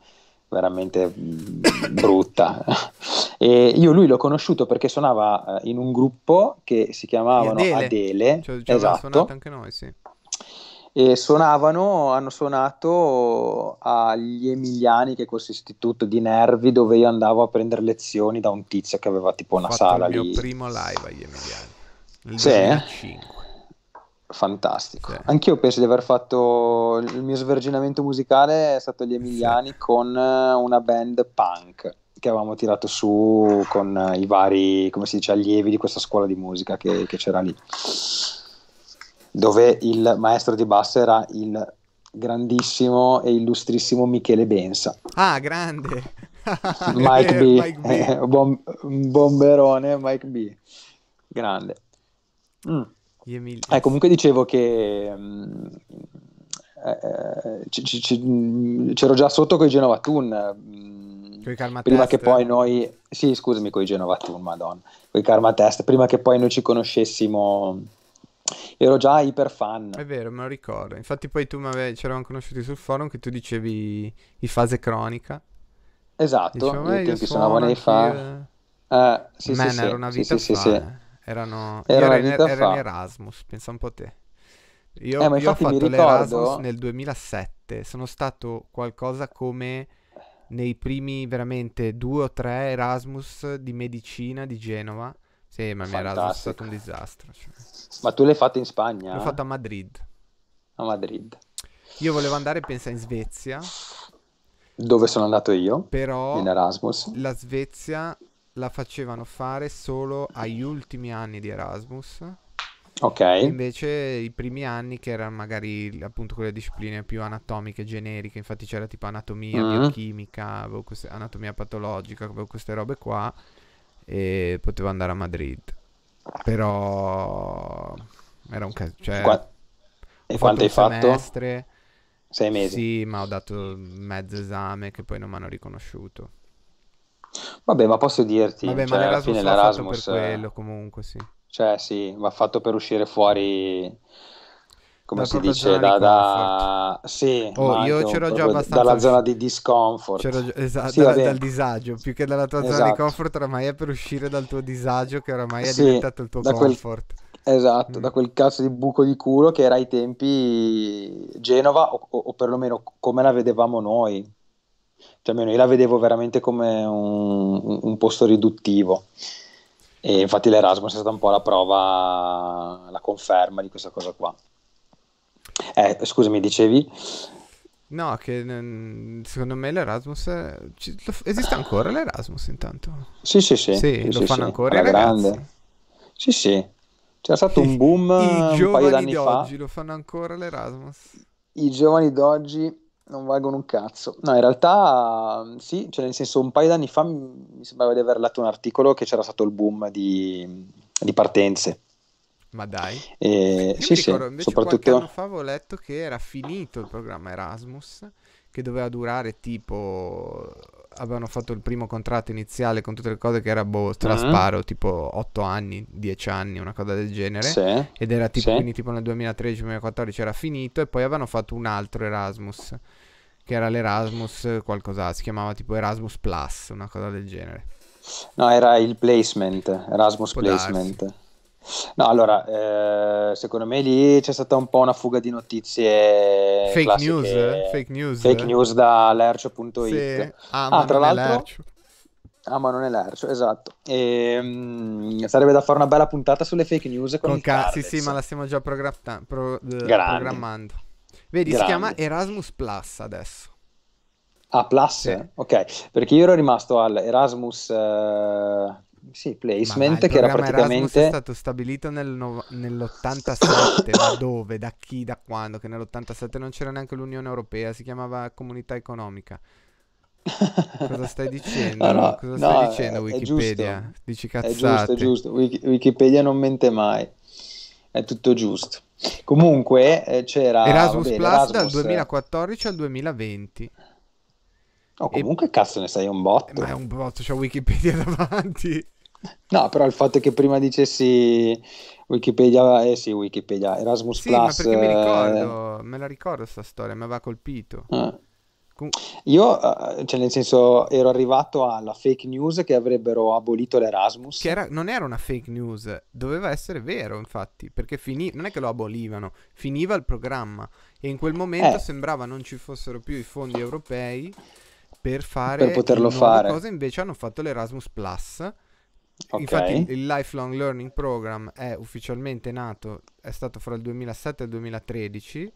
veramente mm, brutta. e io lui l'ho conosciuto perché suonava eh, in un gruppo che si chiamavano Adele, Adele cioè, cioè esatto. anche noi, sì. E suonavano, hanno suonato agli Emiliani, che è questo istituto di Nervi, dove io andavo a prendere lezioni da un tizio che aveva tipo una Ho sala il lì. Il mio primo live agli Emiliani, nel sì. 2005 fantastico. Sì. Anch'io penso di aver fatto il mio sverginamento musicale è stato gli Emiliani sì. con eh, una band punk che avevamo tirato su con eh, i vari, come si dice, allievi di questa scuola di musica che, che c'era lì, dove il maestro di basso era il grandissimo e illustrissimo Michele Bensa. Ah, grande! Mike eh, B, Mike B. bom- bomberone Mike B, grande. Mm. Eh, comunque dicevo che mm, eh, c- c- mm, c'ero già sotto con i Genova Tune. Mm, prima che poi noi, sì, scusami, con i Genova Tune, madonna, con i Karma Test, prima che poi noi ci conoscessimo ero già iper fan. È vero, me lo ricordo. Infatti, poi tu mi ci eravamo conosciuti sul forum che tu dicevi di fase cronica. Esatto, Dicevo, eh, io tempi suonavo nei fa. Uh, sì, Man, sì, era una vita sì, sì, sì, erano, era in, era in Erasmus, pensa un po' te. Io, eh, io ho fatto ricordo... l'Erasmus nel 2007, sono stato qualcosa come nei primi veramente due o tre Erasmus di medicina di Genova. Sì, ma il Erasmus è stato un disastro. Cioè. Ma tu l'hai fatto in Spagna? L'ho fatto a Madrid. A Madrid. Io volevo andare, pensa, in Svezia. Dove sono andato io? Però in Erasmus. La Svezia la facevano fare solo agli ultimi anni di Erasmus. Ok. Invece i primi anni che erano magari appunto quelle discipline più anatomiche, generiche, infatti c'era tipo anatomia, mm. biochimica, queste, anatomia patologica, avevo queste robe qua e potevo andare a Madrid. Però era un caso, cioè, Qua... E quanto hai fatto? Sei mesi. Sì, ma ho dato mezzo esame che poi non mi hanno riconosciuto. Vabbè, ma posso dirti, Vabbè, cioè, ma alla fine l'Erasmus... Per quello, comunque, sì. Cioè, sì, va fatto per uscire fuori come da si dice, da, da... Sì, oh, io c'ero già abbastanza... dalla zona di discomfort. C'ero già... Esatto, sì, da, dal disagio, più che dalla tua esatto. zona di esatto. comfort, oramai è per uscire dal tuo disagio che oramai è sì, diventato il tuo comfort. Quel... Esatto, mm. da quel cazzo di buco di culo che era ai tempi Genova o, o perlomeno come la vedevamo noi cioè almeno io la vedevo veramente come un, un posto riduttivo. E infatti l'Erasmus è stata un po' la prova, la conferma di questa cosa qua. Eh, scusami, dicevi? No, che mm, secondo me l'Erasmus è... esiste ancora l'Erasmus intanto. Sì, sì, sì. Sì, sì lo sì, fanno sì. ancora Alla grande. Sì, sì. C'era stato un boom I, un paio d'anni fa. I giovani d'oggi lo fanno ancora l'Erasmus. I giovani d'oggi non valgono un cazzo. No, in realtà mm, sì, cioè nel senso un paio d'anni fa mi sembrava di aver letto un articolo che c'era stato il boom di, di partenze. Ma dai. E, eh, Io sì, sì, soprattutto... qualche fa avevo letto che era finito il programma Erasmus, che doveva durare tipo... Avevano fatto il primo contratto iniziale con tutte le cose che era boh, trasparo, mm. mm-hmm. tipo 8 anni, 10 anni, una cosa del genere. Sì, ed era tipo, sì. quindi tipo nel 2013-2014 era finito e poi avevano fatto un altro Erasmus che era l'Erasmus qualcosa, si chiamava tipo Erasmus Plus, una cosa del genere. No, era il placement, Erasmus Può Placement. Darsi. No, allora, eh, secondo me lì c'è stata un po' una fuga di notizie. Fake classiche, news, eh? fake news. Fake news da lercio.it. Sì. Ah, ah tra l'altro... Lercio. Ah, ma non è Lercio, esatto. E, ehm, mh, sarebbe da fare una bella puntata sulle fake news con, con ca- Sì, sì, ma la stiamo già progra- pro- programmando. Vedi, Grande. si chiama Erasmus Plus adesso. Ah, Plus? Sì. Ok, perché io ero rimasto all'Erasmus uh, eh, sì, Placement, dai, che era praticamente... Erasmus è stato stabilito nel no... nell'87, ma dove, da chi, da quando? Che nell'87 non c'era neanche l'Unione Europea, si chiamava Comunità Economica. Cosa stai dicendo? No, no, Cosa stai dicendo Wikipedia? Giusto. Dici cazzate. È giusto, è giusto. Wikipedia non mente mai è tutto giusto. Comunque eh, c'era Erasmus vabbè, Plus Erasmus... dal 2014 al 2020. Oh, comunque e... cazzo ne sai un botto. Ma è un botto, c'è Wikipedia davanti. No, però il fatto che prima dicessi Wikipedia, eh sì, Wikipedia, Erasmus sì, Plus. Ma perché mi eh, ricordo, me la ricordo sta storia, mi aveva colpito. Eh. Com- Io, eh, cioè nel senso, ero arrivato alla fake news che avrebbero abolito l'Erasmus. Che era, non era una fake news, doveva essere vero, infatti, perché finì, non è che lo abolivano, finiva il programma e in quel momento eh. sembrava non ci fossero più i fondi europei per fare per poterlo fare. cose, invece hanno fatto l'Erasmus Plus. Okay. Infatti il Lifelong Learning Program è ufficialmente nato, è stato fra il 2007 e il 2013.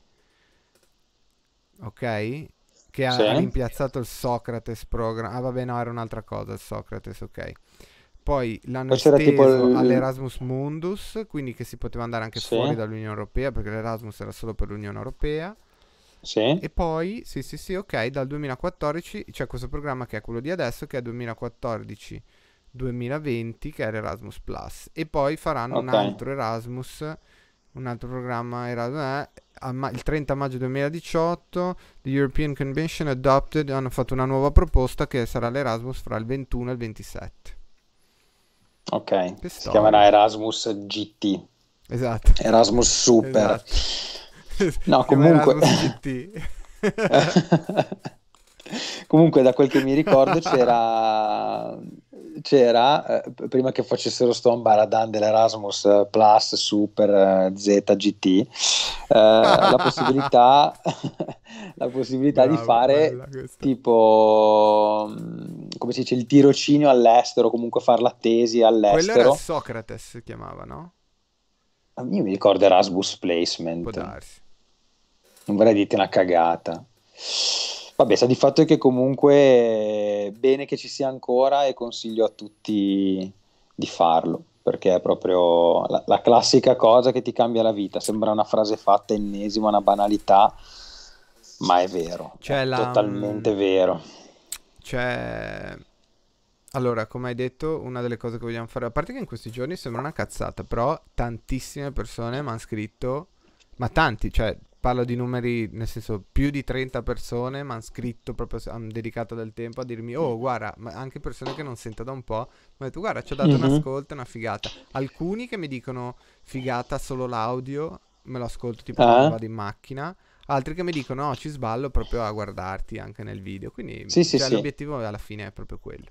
Ok? che ha sì. rimpiazzato il Socrates program. Ah, vabbè, no, era un'altra cosa il Socrates, ok. Poi l'hanno Poi il... all'Erasmus Mundus, quindi che si poteva andare anche sì. fuori dall'Unione Europea, perché l'Erasmus era solo per l'Unione Europea. Sì. E poi, sì, sì, sì, ok, dal 2014 c'è questo programma che è quello di adesso, che è 2014. 2020 che è l'Erasmus Plus e poi faranno okay. un altro Erasmus un altro programma era eh, il 30 maggio 2018 the European Convention adopted hanno fatto una nuova proposta che sarà l'Erasmus fra il 21 e il 27 ok si chiamerà Erasmus GT esatto Erasmus Super esatto. no comunque Erasmus GT comunque da quel che mi ricordo c'era c'era, eh, prima che facessero sto ambaradan dell'Erasmus eh, Plus Super eh, ZGT, eh, la possibilità, la possibilità Bravo, di fare tipo, mm, come si dice, il tirocinio all'estero, comunque fare la tesi all'estero. Quello era Socrates, si chiamava, no? Ah, io mi ricordo Erasmus Placement. Può darsi. Non vorrei dirti una cagata. Vabbè, sa di fatto è che comunque bene che ci sia ancora e consiglio a tutti di farlo perché è proprio la, la, classica cosa che ti cambia la vita. Sembra una frase fatta ennesima, una banalità, ma è vero. Cioè è la, totalmente vero. Cioè, allora, come hai detto, una delle cose che vogliamo fare, a parte che in questi giorni sembra una cazzata, però tantissime persone mi hanno scritto, ma tanti, cioè parlo di numeri, nel senso più di 30 persone mi hanno scritto, proprio hanno dedicato del tempo a dirmi, oh mm. guarda, ma anche persone che non sento da un po', mi hanno detto guarda ci ho dato mm-hmm. un ascolto, una figata. Alcuni che mi dicono figata solo l'audio, me lo ascolto tipo ah. quando vado in macchina, altri che mi dicono no ci sballo proprio a guardarti anche nel video, quindi sì, cioè, sì, l'obiettivo sì. alla fine è proprio quello.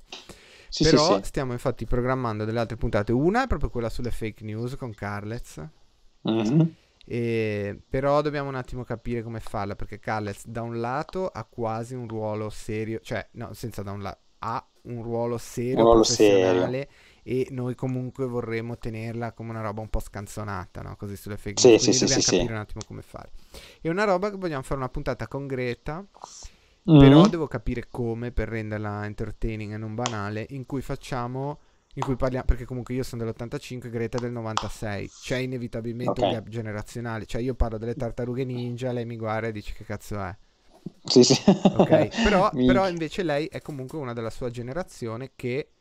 Sì, Però stiamo infatti programmando delle altre puntate, una è proprio quella sulle fake news con Carlez. Mm-hmm e, ehm, però dobbiamo un attimo capire come farla perché Callez da un lato ha quasi un ruolo serio, cioè no, senza da un lato, ha un ruolo serio, un ruolo professionale serio. e noi comunque vorremmo tenerla come una roba un po' scanzonata, no? così sulle fake news. Sì, sì, dobbiamo sì, capire un attimo come fare. È una roba che vogliamo fare una puntata con Greta. Mm. Però mm-hmm. devo capire come per renderla entertaining e non banale, in cui facciamo in cui parliamo, perché comunque io sono dell'85 Greta del 96, c'è inevitabilmente okay. un gap generazionale, cioè io parlo delle tartarughe ninja, lei mi guarda e dice che cazzo è. Sì, sì. Okay. Però, però, invece lei è comunque una della sua generazione che,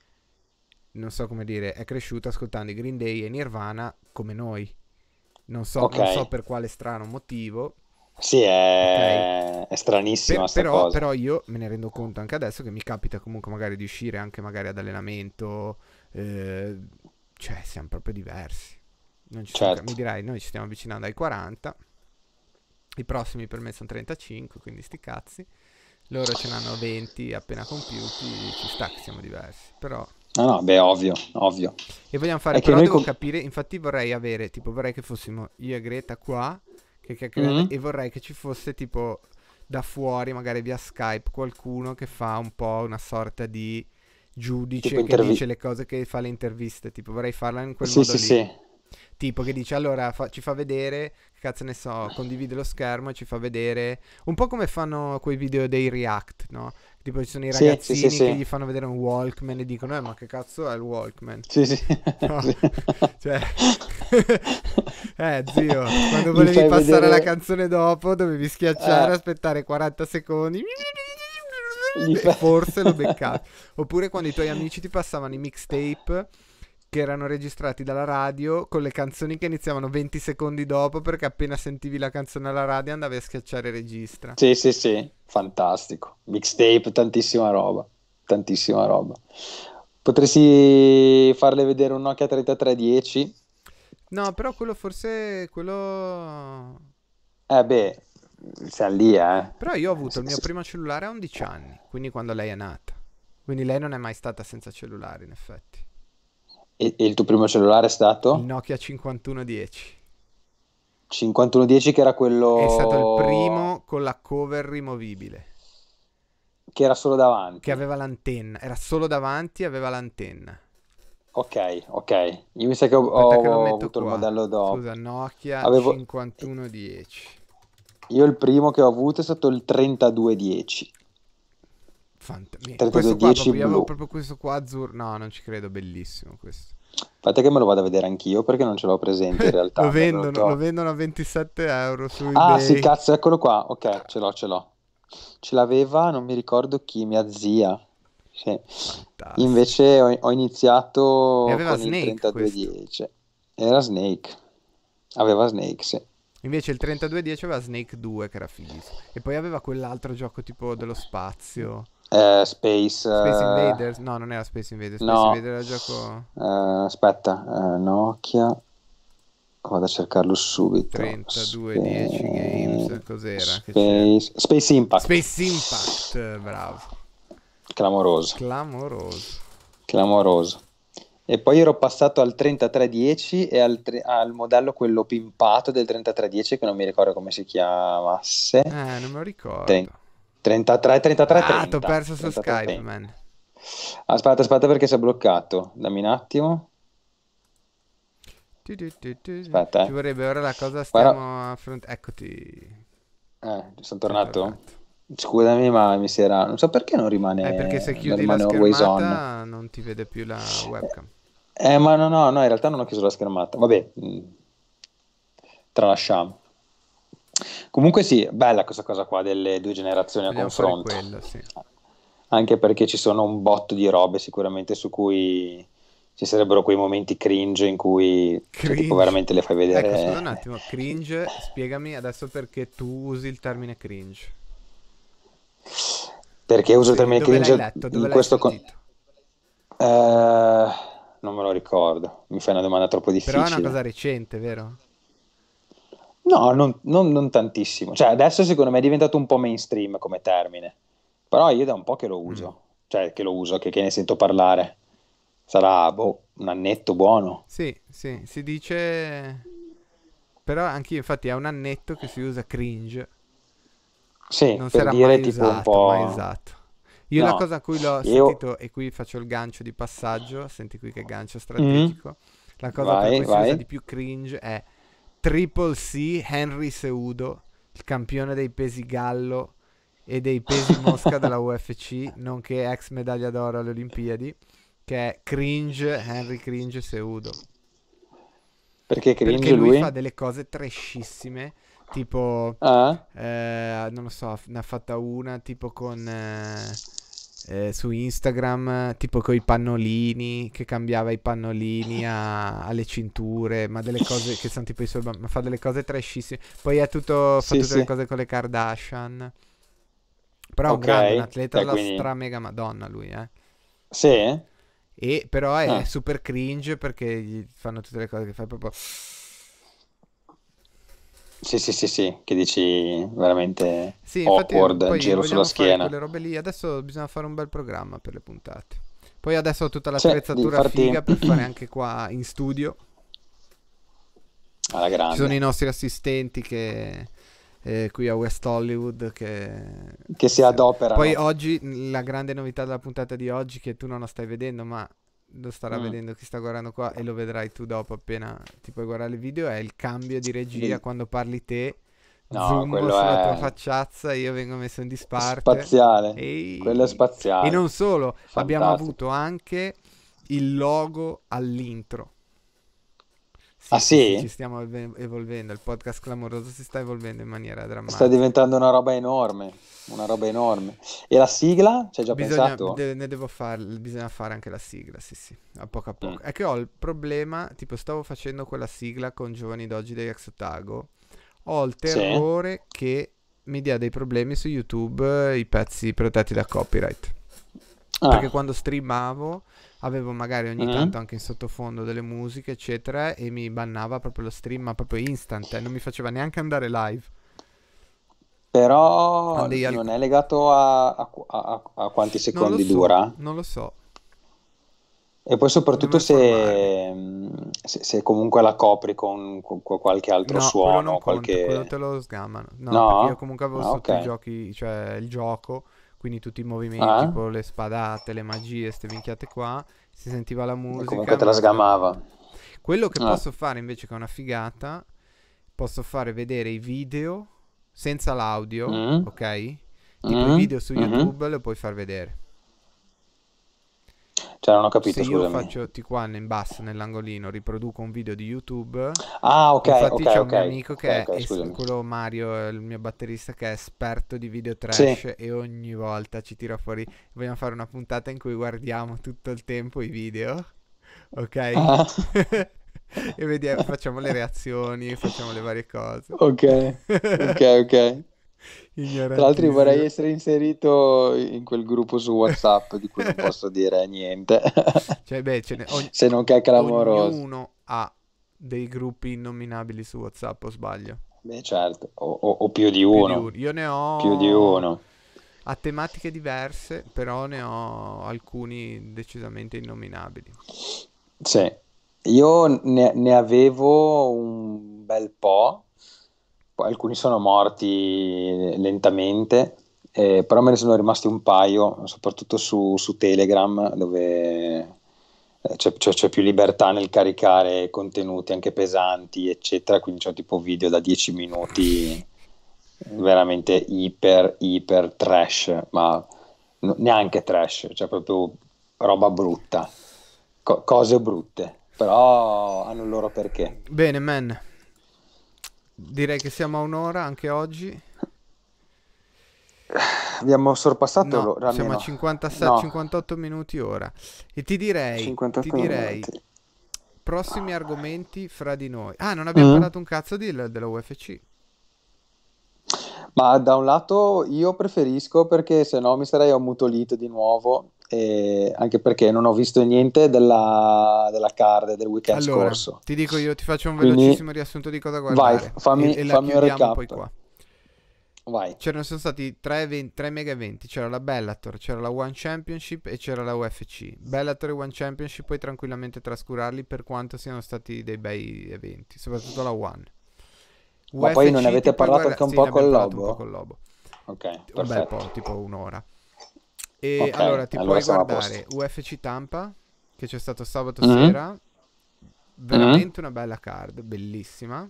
non so come dire, è cresciuta ascoltando i Green Day e Nirvana come noi. Non so, okay. non so per quale strano motivo. Sì, è, okay. è stranissima. Per, però, però, io me ne rendo conto anche adesso che mi capita comunque magari di uscire anche magari ad allenamento eh, cioè siamo proprio diversi. Non ci Certo. mi dirai, noi ci stiamo avvicinando ai 40, i prossimi per me sono 35, quindi sti cazzi. Loro ce n'hanno 20 appena compiuti, ci sta che siamo diversi, però... No, no, beh, ovvio, ovvio. E vogliamo fare, è però devo com- capire, infatti vorrei avere, tipo, vorrei che fossimo io e Greta qua, che, mm-hmm. e vorrei che ci fosse, tipo, da fuori, magari via Skype, qualcuno che fa un po' una sorta di giudice tipo che intervi- dice le cose che fa le interviste, tipo vorrei farla in quel sì, modo sì, Sì. Tipo che dice allora fa- ci fa vedere, cazzo ne so, condivide lo schermo e ci fa vedere un po' come fanno quei video dei React, no? Tipo ci sono i ragazzini sì, sì, che gli fanno vedere un Walkman e dicono eh ma che cazzo è il Walkman? Sì, sì. No. cioè eh, zio, quando volevi passare vedere... la canzone dopo dovevi schiacciare, eh. aspettare 40 secondi. Beh, forse lo beccato. Oppure quando i tuoi amici ti passavano i mixtape che erano registrati dalla radio con le canzoni che iniziavano 20 secondi dopo perché appena sentivi la canzone alla radio andavi a schiacciare registra. Sì, sì, sì, fantastico. Mixtape, tantissima roba, tantissima roba. Potresti farle vedere un Nokia 3310? No, però quello forse quello Eh beh, siamo lì, eh. Però io ho avuto il mio primo cellulare a 11 anni, quindi quando lei è nata. Quindi lei non è mai stata senza cellulare, in effetti. E, e il tuo primo cellulare è stato? Il Nokia 5110. 5110 che era quello... È stato il primo con la cover rimovibile. Che era solo davanti. Che aveva l'antenna, era solo davanti e aveva l'antenna. Ok, ok. Io mi sa che ho, ho, che ho avuto qua. il modello dopo. Scusa, Nokia avevo... 5110. Io il primo che ho avuto è stato il 3210. Fantastico. 3210 questo qua, proprio, questo qua azzurro. No, non ci credo, bellissimo questo. Fate che me lo vado a vedere anch'io perché non ce l'ho presente in realtà. lo, vendono, lo, vendono, a 27 euro su eBay. Ah, sì, cazzo, eccolo qua. Ok, ce l'ho, ce l'ho. Ce l'aveva, non mi ricordo chi, mia zia. Sì. Invece ho, ho iniziato con Snake, il 3210. Questo. Era Snake. Aveva Snake, sì. Invece il 3210 aveva Snake 2 che era fighissimo. E poi aveva quell'altro gioco tipo dello spazio. Uh, Space, Space eh, Invaders. No, non era Space Invaders. Space no. Invaders era il gioco. Uh, aspetta, uh, Nokia. Vado a cercarlo subito. 3210 Sp- Games. Cos'era? Space... Space Impact. Space Impact, bravo. Clamoroso. Clamoroso. Clamoroso e poi ero passato al 3310 e al, tre, al, modello quello pimpato del 3310 che non mi ricordo come si chiamasse. Eh, non me lo ricordo. Tre, ah, ho Ah, t'ho perso 33, su Skype, 30. man. Aspetta, aspetta perché si è bloccato. Dammi un attimo. Tu, tu, tu, aspetta, eh. Ci vorrebbe ora la cosa stiamo Guarda... affrontando. Eccoti. Eh, sono tornato. Scusami, ma mi si era. Non so perché non rimane. Eh, perché se chiudi la schermata non ti vede più la webcam. Eh, ma no, no, no, in realtà non ho chiuso la schermata. Vabbè, mm. tralasciamo. Comunque sì, bella questa cosa qua delle due generazioni Vogliamo a confronto. Quello, sì. Anche perché ci sono un botto di robe sicuramente su cui ci sarebbero quei momenti cringe in cui cioè, cringe. Cioè, veramente le fai vedere. Ecco, scusa un attimo, cringe, spiegami adesso perché tu usi il termine cringe. Perché uso il termine sì, cringe in questo con... Uh, non me lo ricordo. Mi fai una domanda troppo difficile. Però è una cosa recente, vero? No, non, non, non tantissimo. Cioè, adesso secondo me è diventato un po' mainstream come termine. Però io da un po' che lo uso. Mm. Cioè, che lo uso, che, che ne sento parlare. Sarà boh, un annetto buono. Sì, sì, si dice... Però anche io, infatti, è un annetto che si usa cringe. Sì, non per dire tipo usato, un po'... Esatto. Io no. la cosa a cui l'ho io... sentito, e qui faccio il gancio di passaggio, senti qui che gancio mhm. strategico, mm. la cosa vai, per cui vai. si usa di più cringe è Triple C Henry Seudo, il campione dei pesi gallo e dei pesi mosca della UFC, nonché ex medaglia d'oro alle Olimpiadi, che è cringe Henry Cringe Seudo. Perché cringe Perché lui? lui fa delle cose trescissime tipo ah. eh, non lo so ne ha fatta una tipo con eh, eh, su Instagram, tipo con i pannolini, che cambiava i pannolini a, alle cinture, ma delle cose che sono tipo i suoi ma fa delle cose trashissime. Poi è tutto, fa sì, tutte sì. le cose con le Kardashian. Però è okay. un grande, un atleta della cioè, quindi... stra mega madonna lui, eh. Sì? E però è ah. super cringe perché gli fanno tutte le cose che fai proprio... Sì, sì, sì, sì, che dici veramente sì, awkward, poi giro sulla schiena. Quelle robe lì, adesso bisogna fare un bel programma per le puntate. Poi adesso ho tutta l'attrezzatura farti... figa per fare anche qua in studio. Alla grande. Ci sono i nostri assistenti che eh, qui a West Hollywood che, che si adoperano. Poi oggi la grande novità della puntata di oggi che tu non la stai vedendo, ma lo starà mm. vedendo chi sta guardando qua e lo vedrai tu dopo appena ti puoi guardare il video, è il cambio di regia sì. quando parli te. No, zoom sulla è... tua facciazza, io vengo messo in disparte. Spaziale. E... Quello è spaziale. E non solo, Fantastico. abbiamo avuto anche il logo all'intro. Sì, ah sì? Ci stiamo evolvendo, il podcast clamoroso si sta evolvendo in maniera drammatica. Sta diventando una roba enorme, una roba enorme. E la sigla? C'è già bisogna, pensato? De- ne devo fare, bisogna fare anche la sigla, sì sì, a poco a mm. poco. Mm. È che ho il problema, tipo stavo facendo quella sigla con Giovani d'Oggi degli Ex Otago, ho il terrore sì. che mi dia dei problemi su YouTube eh, i pezzi protetti da copyright. Ah. Perché quando streamavo avevo magari ogni mm. tanto anche in sottofondo delle musiche, eccetera, e mi bannava proprio lo stream, ma proprio instant, eh, non mi faceva neanche andare live. Però Andai non al... è legato a, a, a, a quanti secondi non so, dura? Non lo so. E poi soprattutto se, se, se, comunque la copri con, con, con qualche altro no, suono. Quello non qualche... Conta, quello te lo sgamano. No, no? io comunque avevo no, ah, sotto okay. i giochi, cioè il gioco quindi tutti i movimenti, ah. tipo le spadate, le magie, queste minchiate qua, si sentiva la musica. E comunque te la sgamava. Quello che ah. posso fare invece che è una figata, posso fare vedere i video senza l'audio, mm. ok? Tipo mm. i video su mm-hmm. YouTube mm-hmm. lo puoi far vedere. Cioè, non ho capito, Se scusami. io faccio Tiquan in basso nell'angolino, riproduco un video di YouTube. Ah, ok, Infatti okay, c'è okay, un mio amico che okay, è, quello Mario, il mio batterista, che è esperto di video trash sì. e ogni volta ci tira fuori... Vogliamo fare una puntata in cui guardiamo tutto il tempo i video, ok? Ah. e vediamo, facciamo le reazioni, facciamo le varie cose. Ok, ok, ok. Tra l'altro vorrei essere inserito in quel gruppo su WhatsApp di cui non posso dire niente. Cioè, beh, ogni... Se non che è clamoroso. Ognuno ha dei gruppi innominabili su WhatsApp, o sbaglio? Beh, certo, o, o, o più, di più di uno. Io ne ho... Più di uno. A tematiche diverse, però ne ho alcuni decisamente innominabili. Sì, io ne, ne avevo un bel po' alcuni sono morti lentamente, eh, però me ne sono rimasti un paio, soprattutto su, su Telegram, dove eh, c'è, c'è, c'è, più libertà nel caricare contenuti anche pesanti, eccetera. Quindi c'è tipo video da 10 minuti veramente iper, iper trash, ma n- neanche trash, cioè proprio roba brutta, Co- cose brutte, però hanno il loro perché. Bene, man. Direi che siamo a un'ora anche oggi. Abbiamo sorpassato no, l'ora. Siamo a 56, no. 58 minuti ora. E ti direi, ti direi prossimi argomenti fra di noi. Ah, non abbiamo mm. parlato un cazzo di, della UFC. Ma da un lato io preferisco perché se no mi sarei ammutolito di nuovo eh, anche perché non ho visto niente della, della card del weekend allora, scorso. Ti dico io, ti faccio un velocissimo riassunto di cosa guardare. Vai, fammi, e, e fammi un recap. Vai. C'erano sono stati tre, tre, mega eventi, c'era la Bellator, c'era la One Championship e c'era la UFC. Bellator e One Championship puoi tranquillamente trascurarli per quanto siano stati dei bei eventi, soprattutto la One. Ma poi non ne avete parlato anche un, sì, po con Lobo? Un po' con Lobo. Ok, un bel po', tipo un'ora. E okay, allora ti allora puoi guardare UFC Tampa che c'è stato sabato mm-hmm. sera. Veramente mm-hmm. una bella card, bellissima.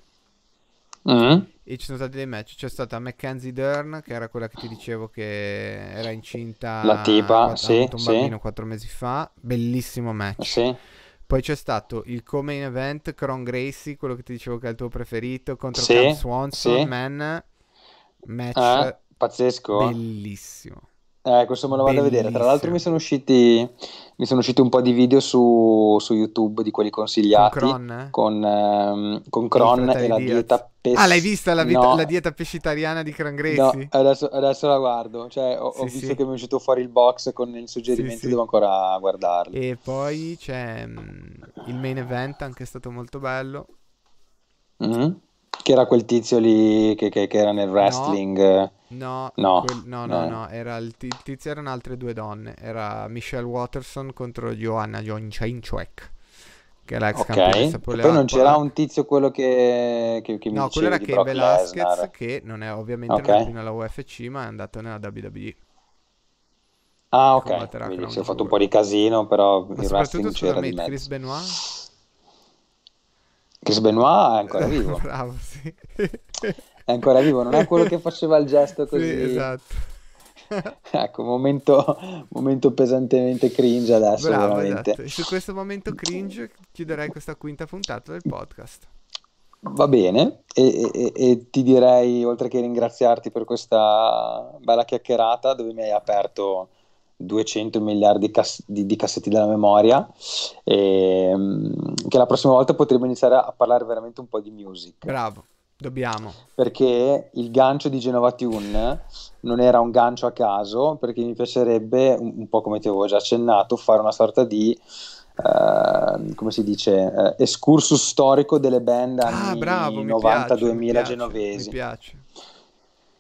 Mm-hmm. E ci sono stati dei match. C'è stata Mackenzie Dern, che era quella che ti dicevo che era incinta. La tipa, quattro, sì, un bambino sì. quattro mesi fa. Bellissimo match. Sì. Poi c'è stato il come in event Cron Gracie, quello che ti dicevo che è il tuo preferito, contro sì, Cam Swanson, sì. man. Match eh, pazzesco. Bellissimo. Eh, questo me lo vado a vedere. Tra l'altro mi sono usciti, mi sono usciti un po' di video su, su YouTube di quelli consigliati. Con Cron, eh? con, ehm, con Cron e la Diaz. dieta pesce. Ah, l'hai vista la, vita, no. la dieta pescitariana di Cron Gracie? No, adesso, adesso, la guardo. Cioè, ho, sì, ho visto sì. che mi è uscito fuori il box con il suggerimento, sì, devo ancora guardarlo. E poi c'è mh, mm, il main event, anche è stato molto bello. Mm-hmm. Che era quel tizio lì che, che, che era nel wrestling. No, no, no, quel, no, no, no, Era il tizio erano altre due donne. Era Michelle Watterson contro Joanna Jonchainchwek. Che era ex okay. campionessa poi non c'era un tizio quello che, che, che mi No, quello era Kevin Velasquez Lesnar. che non è ovviamente okay. più nella UFC ma è andato nella WWE. Ah, ok. Quindi si è fatto un po' di casino, però ma il wrestling c'era di mezzo. Chris Benoit Chris Benoit è ancora vivo. Bravo, sì. È ancora vivo, non è quello che faceva il gesto così. Sì, esatto. ecco, momento, momento, pesantemente cringe adesso. Bravo, esatto. Su questo momento cringe chiuderei questa quinta puntata del podcast. Va bene, e, e, e, ti direi, oltre che ringraziarti per questa bella chiacchierata dove mi hai aperto 200 miliardi cass- di, di, cassetti della memoria e, ehm, che la prossima volta potremmo iniziare a parlare veramente un po' di music. Bravo, dobbiamo. Perché il gancio di Genova Tune non era un gancio a caso, perché mi piacerebbe, un, un po' come ti avevo già accennato, fare una sorta di... Uh, come si dice, uh, escursus storico delle band ah, anni ah, bravo, 90-2000 genovesi. Mi piace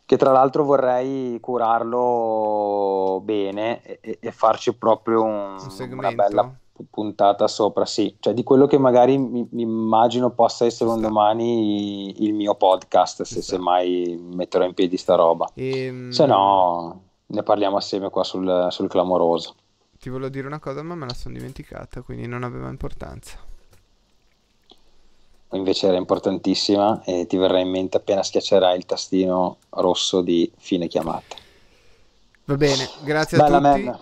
che tra l'altro vorrei curarlo bene e, e farci proprio un, un una bella puntata sopra, sì, cioè di quello che magari mi, immagino possa essere un domani il mio podcast, se, se mai metterò in piedi sta roba. E... Ehm, se no, ne parliamo assieme qua sul, sul clamoroso. Ti volevo dire una cosa, ma me la sono dimenticata, quindi non aveva importanza invece era importantissima e ti verrà in mente appena schiaccerai il tastino rosso di fine chiamata. Va bene, grazie Bella a tutti. Man.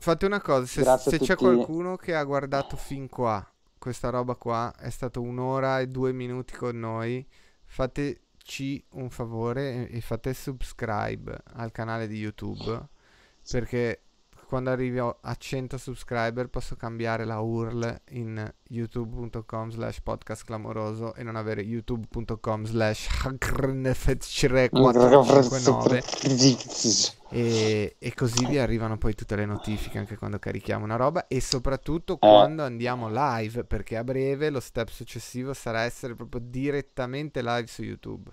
Fate una cosa, se, se c'è qualcuno che ha guardato fin qua questa roba qua, è stato un'ora e due minuti con noi, fateci un favore e, e fate subscribe al canale di YouTube perché quando arrivo a 100 subscriber posso cambiare la URL in youtube.com slash podcast clamoroso e non avere youtube.com slash e, e così vi arrivano poi tutte le notifiche anche quando carichiamo una roba e soprattutto eh. quando andiamo live perché a breve lo step successivo sarà essere proprio direttamente live su youtube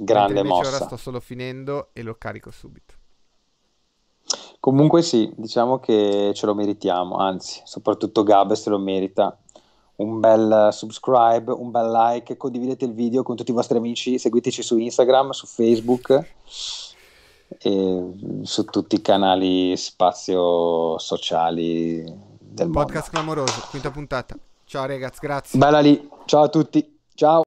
grande mossa ora sto solo finendo e lo carico subito Comunque sì, diciamo che ce lo meritiamo, anzi, soprattutto Gab se lo merita. Un bel eh, subscribe, un bel like, condividete il video con tutti i vostri amici, seguiteci su Instagram, su Facebook e su tutti i canali spazio sociali del Podcast mondo. clamoroso, quinta puntata. Ciao ragazzi, grazie. Bella lì. Ciao a tutti. Ciao.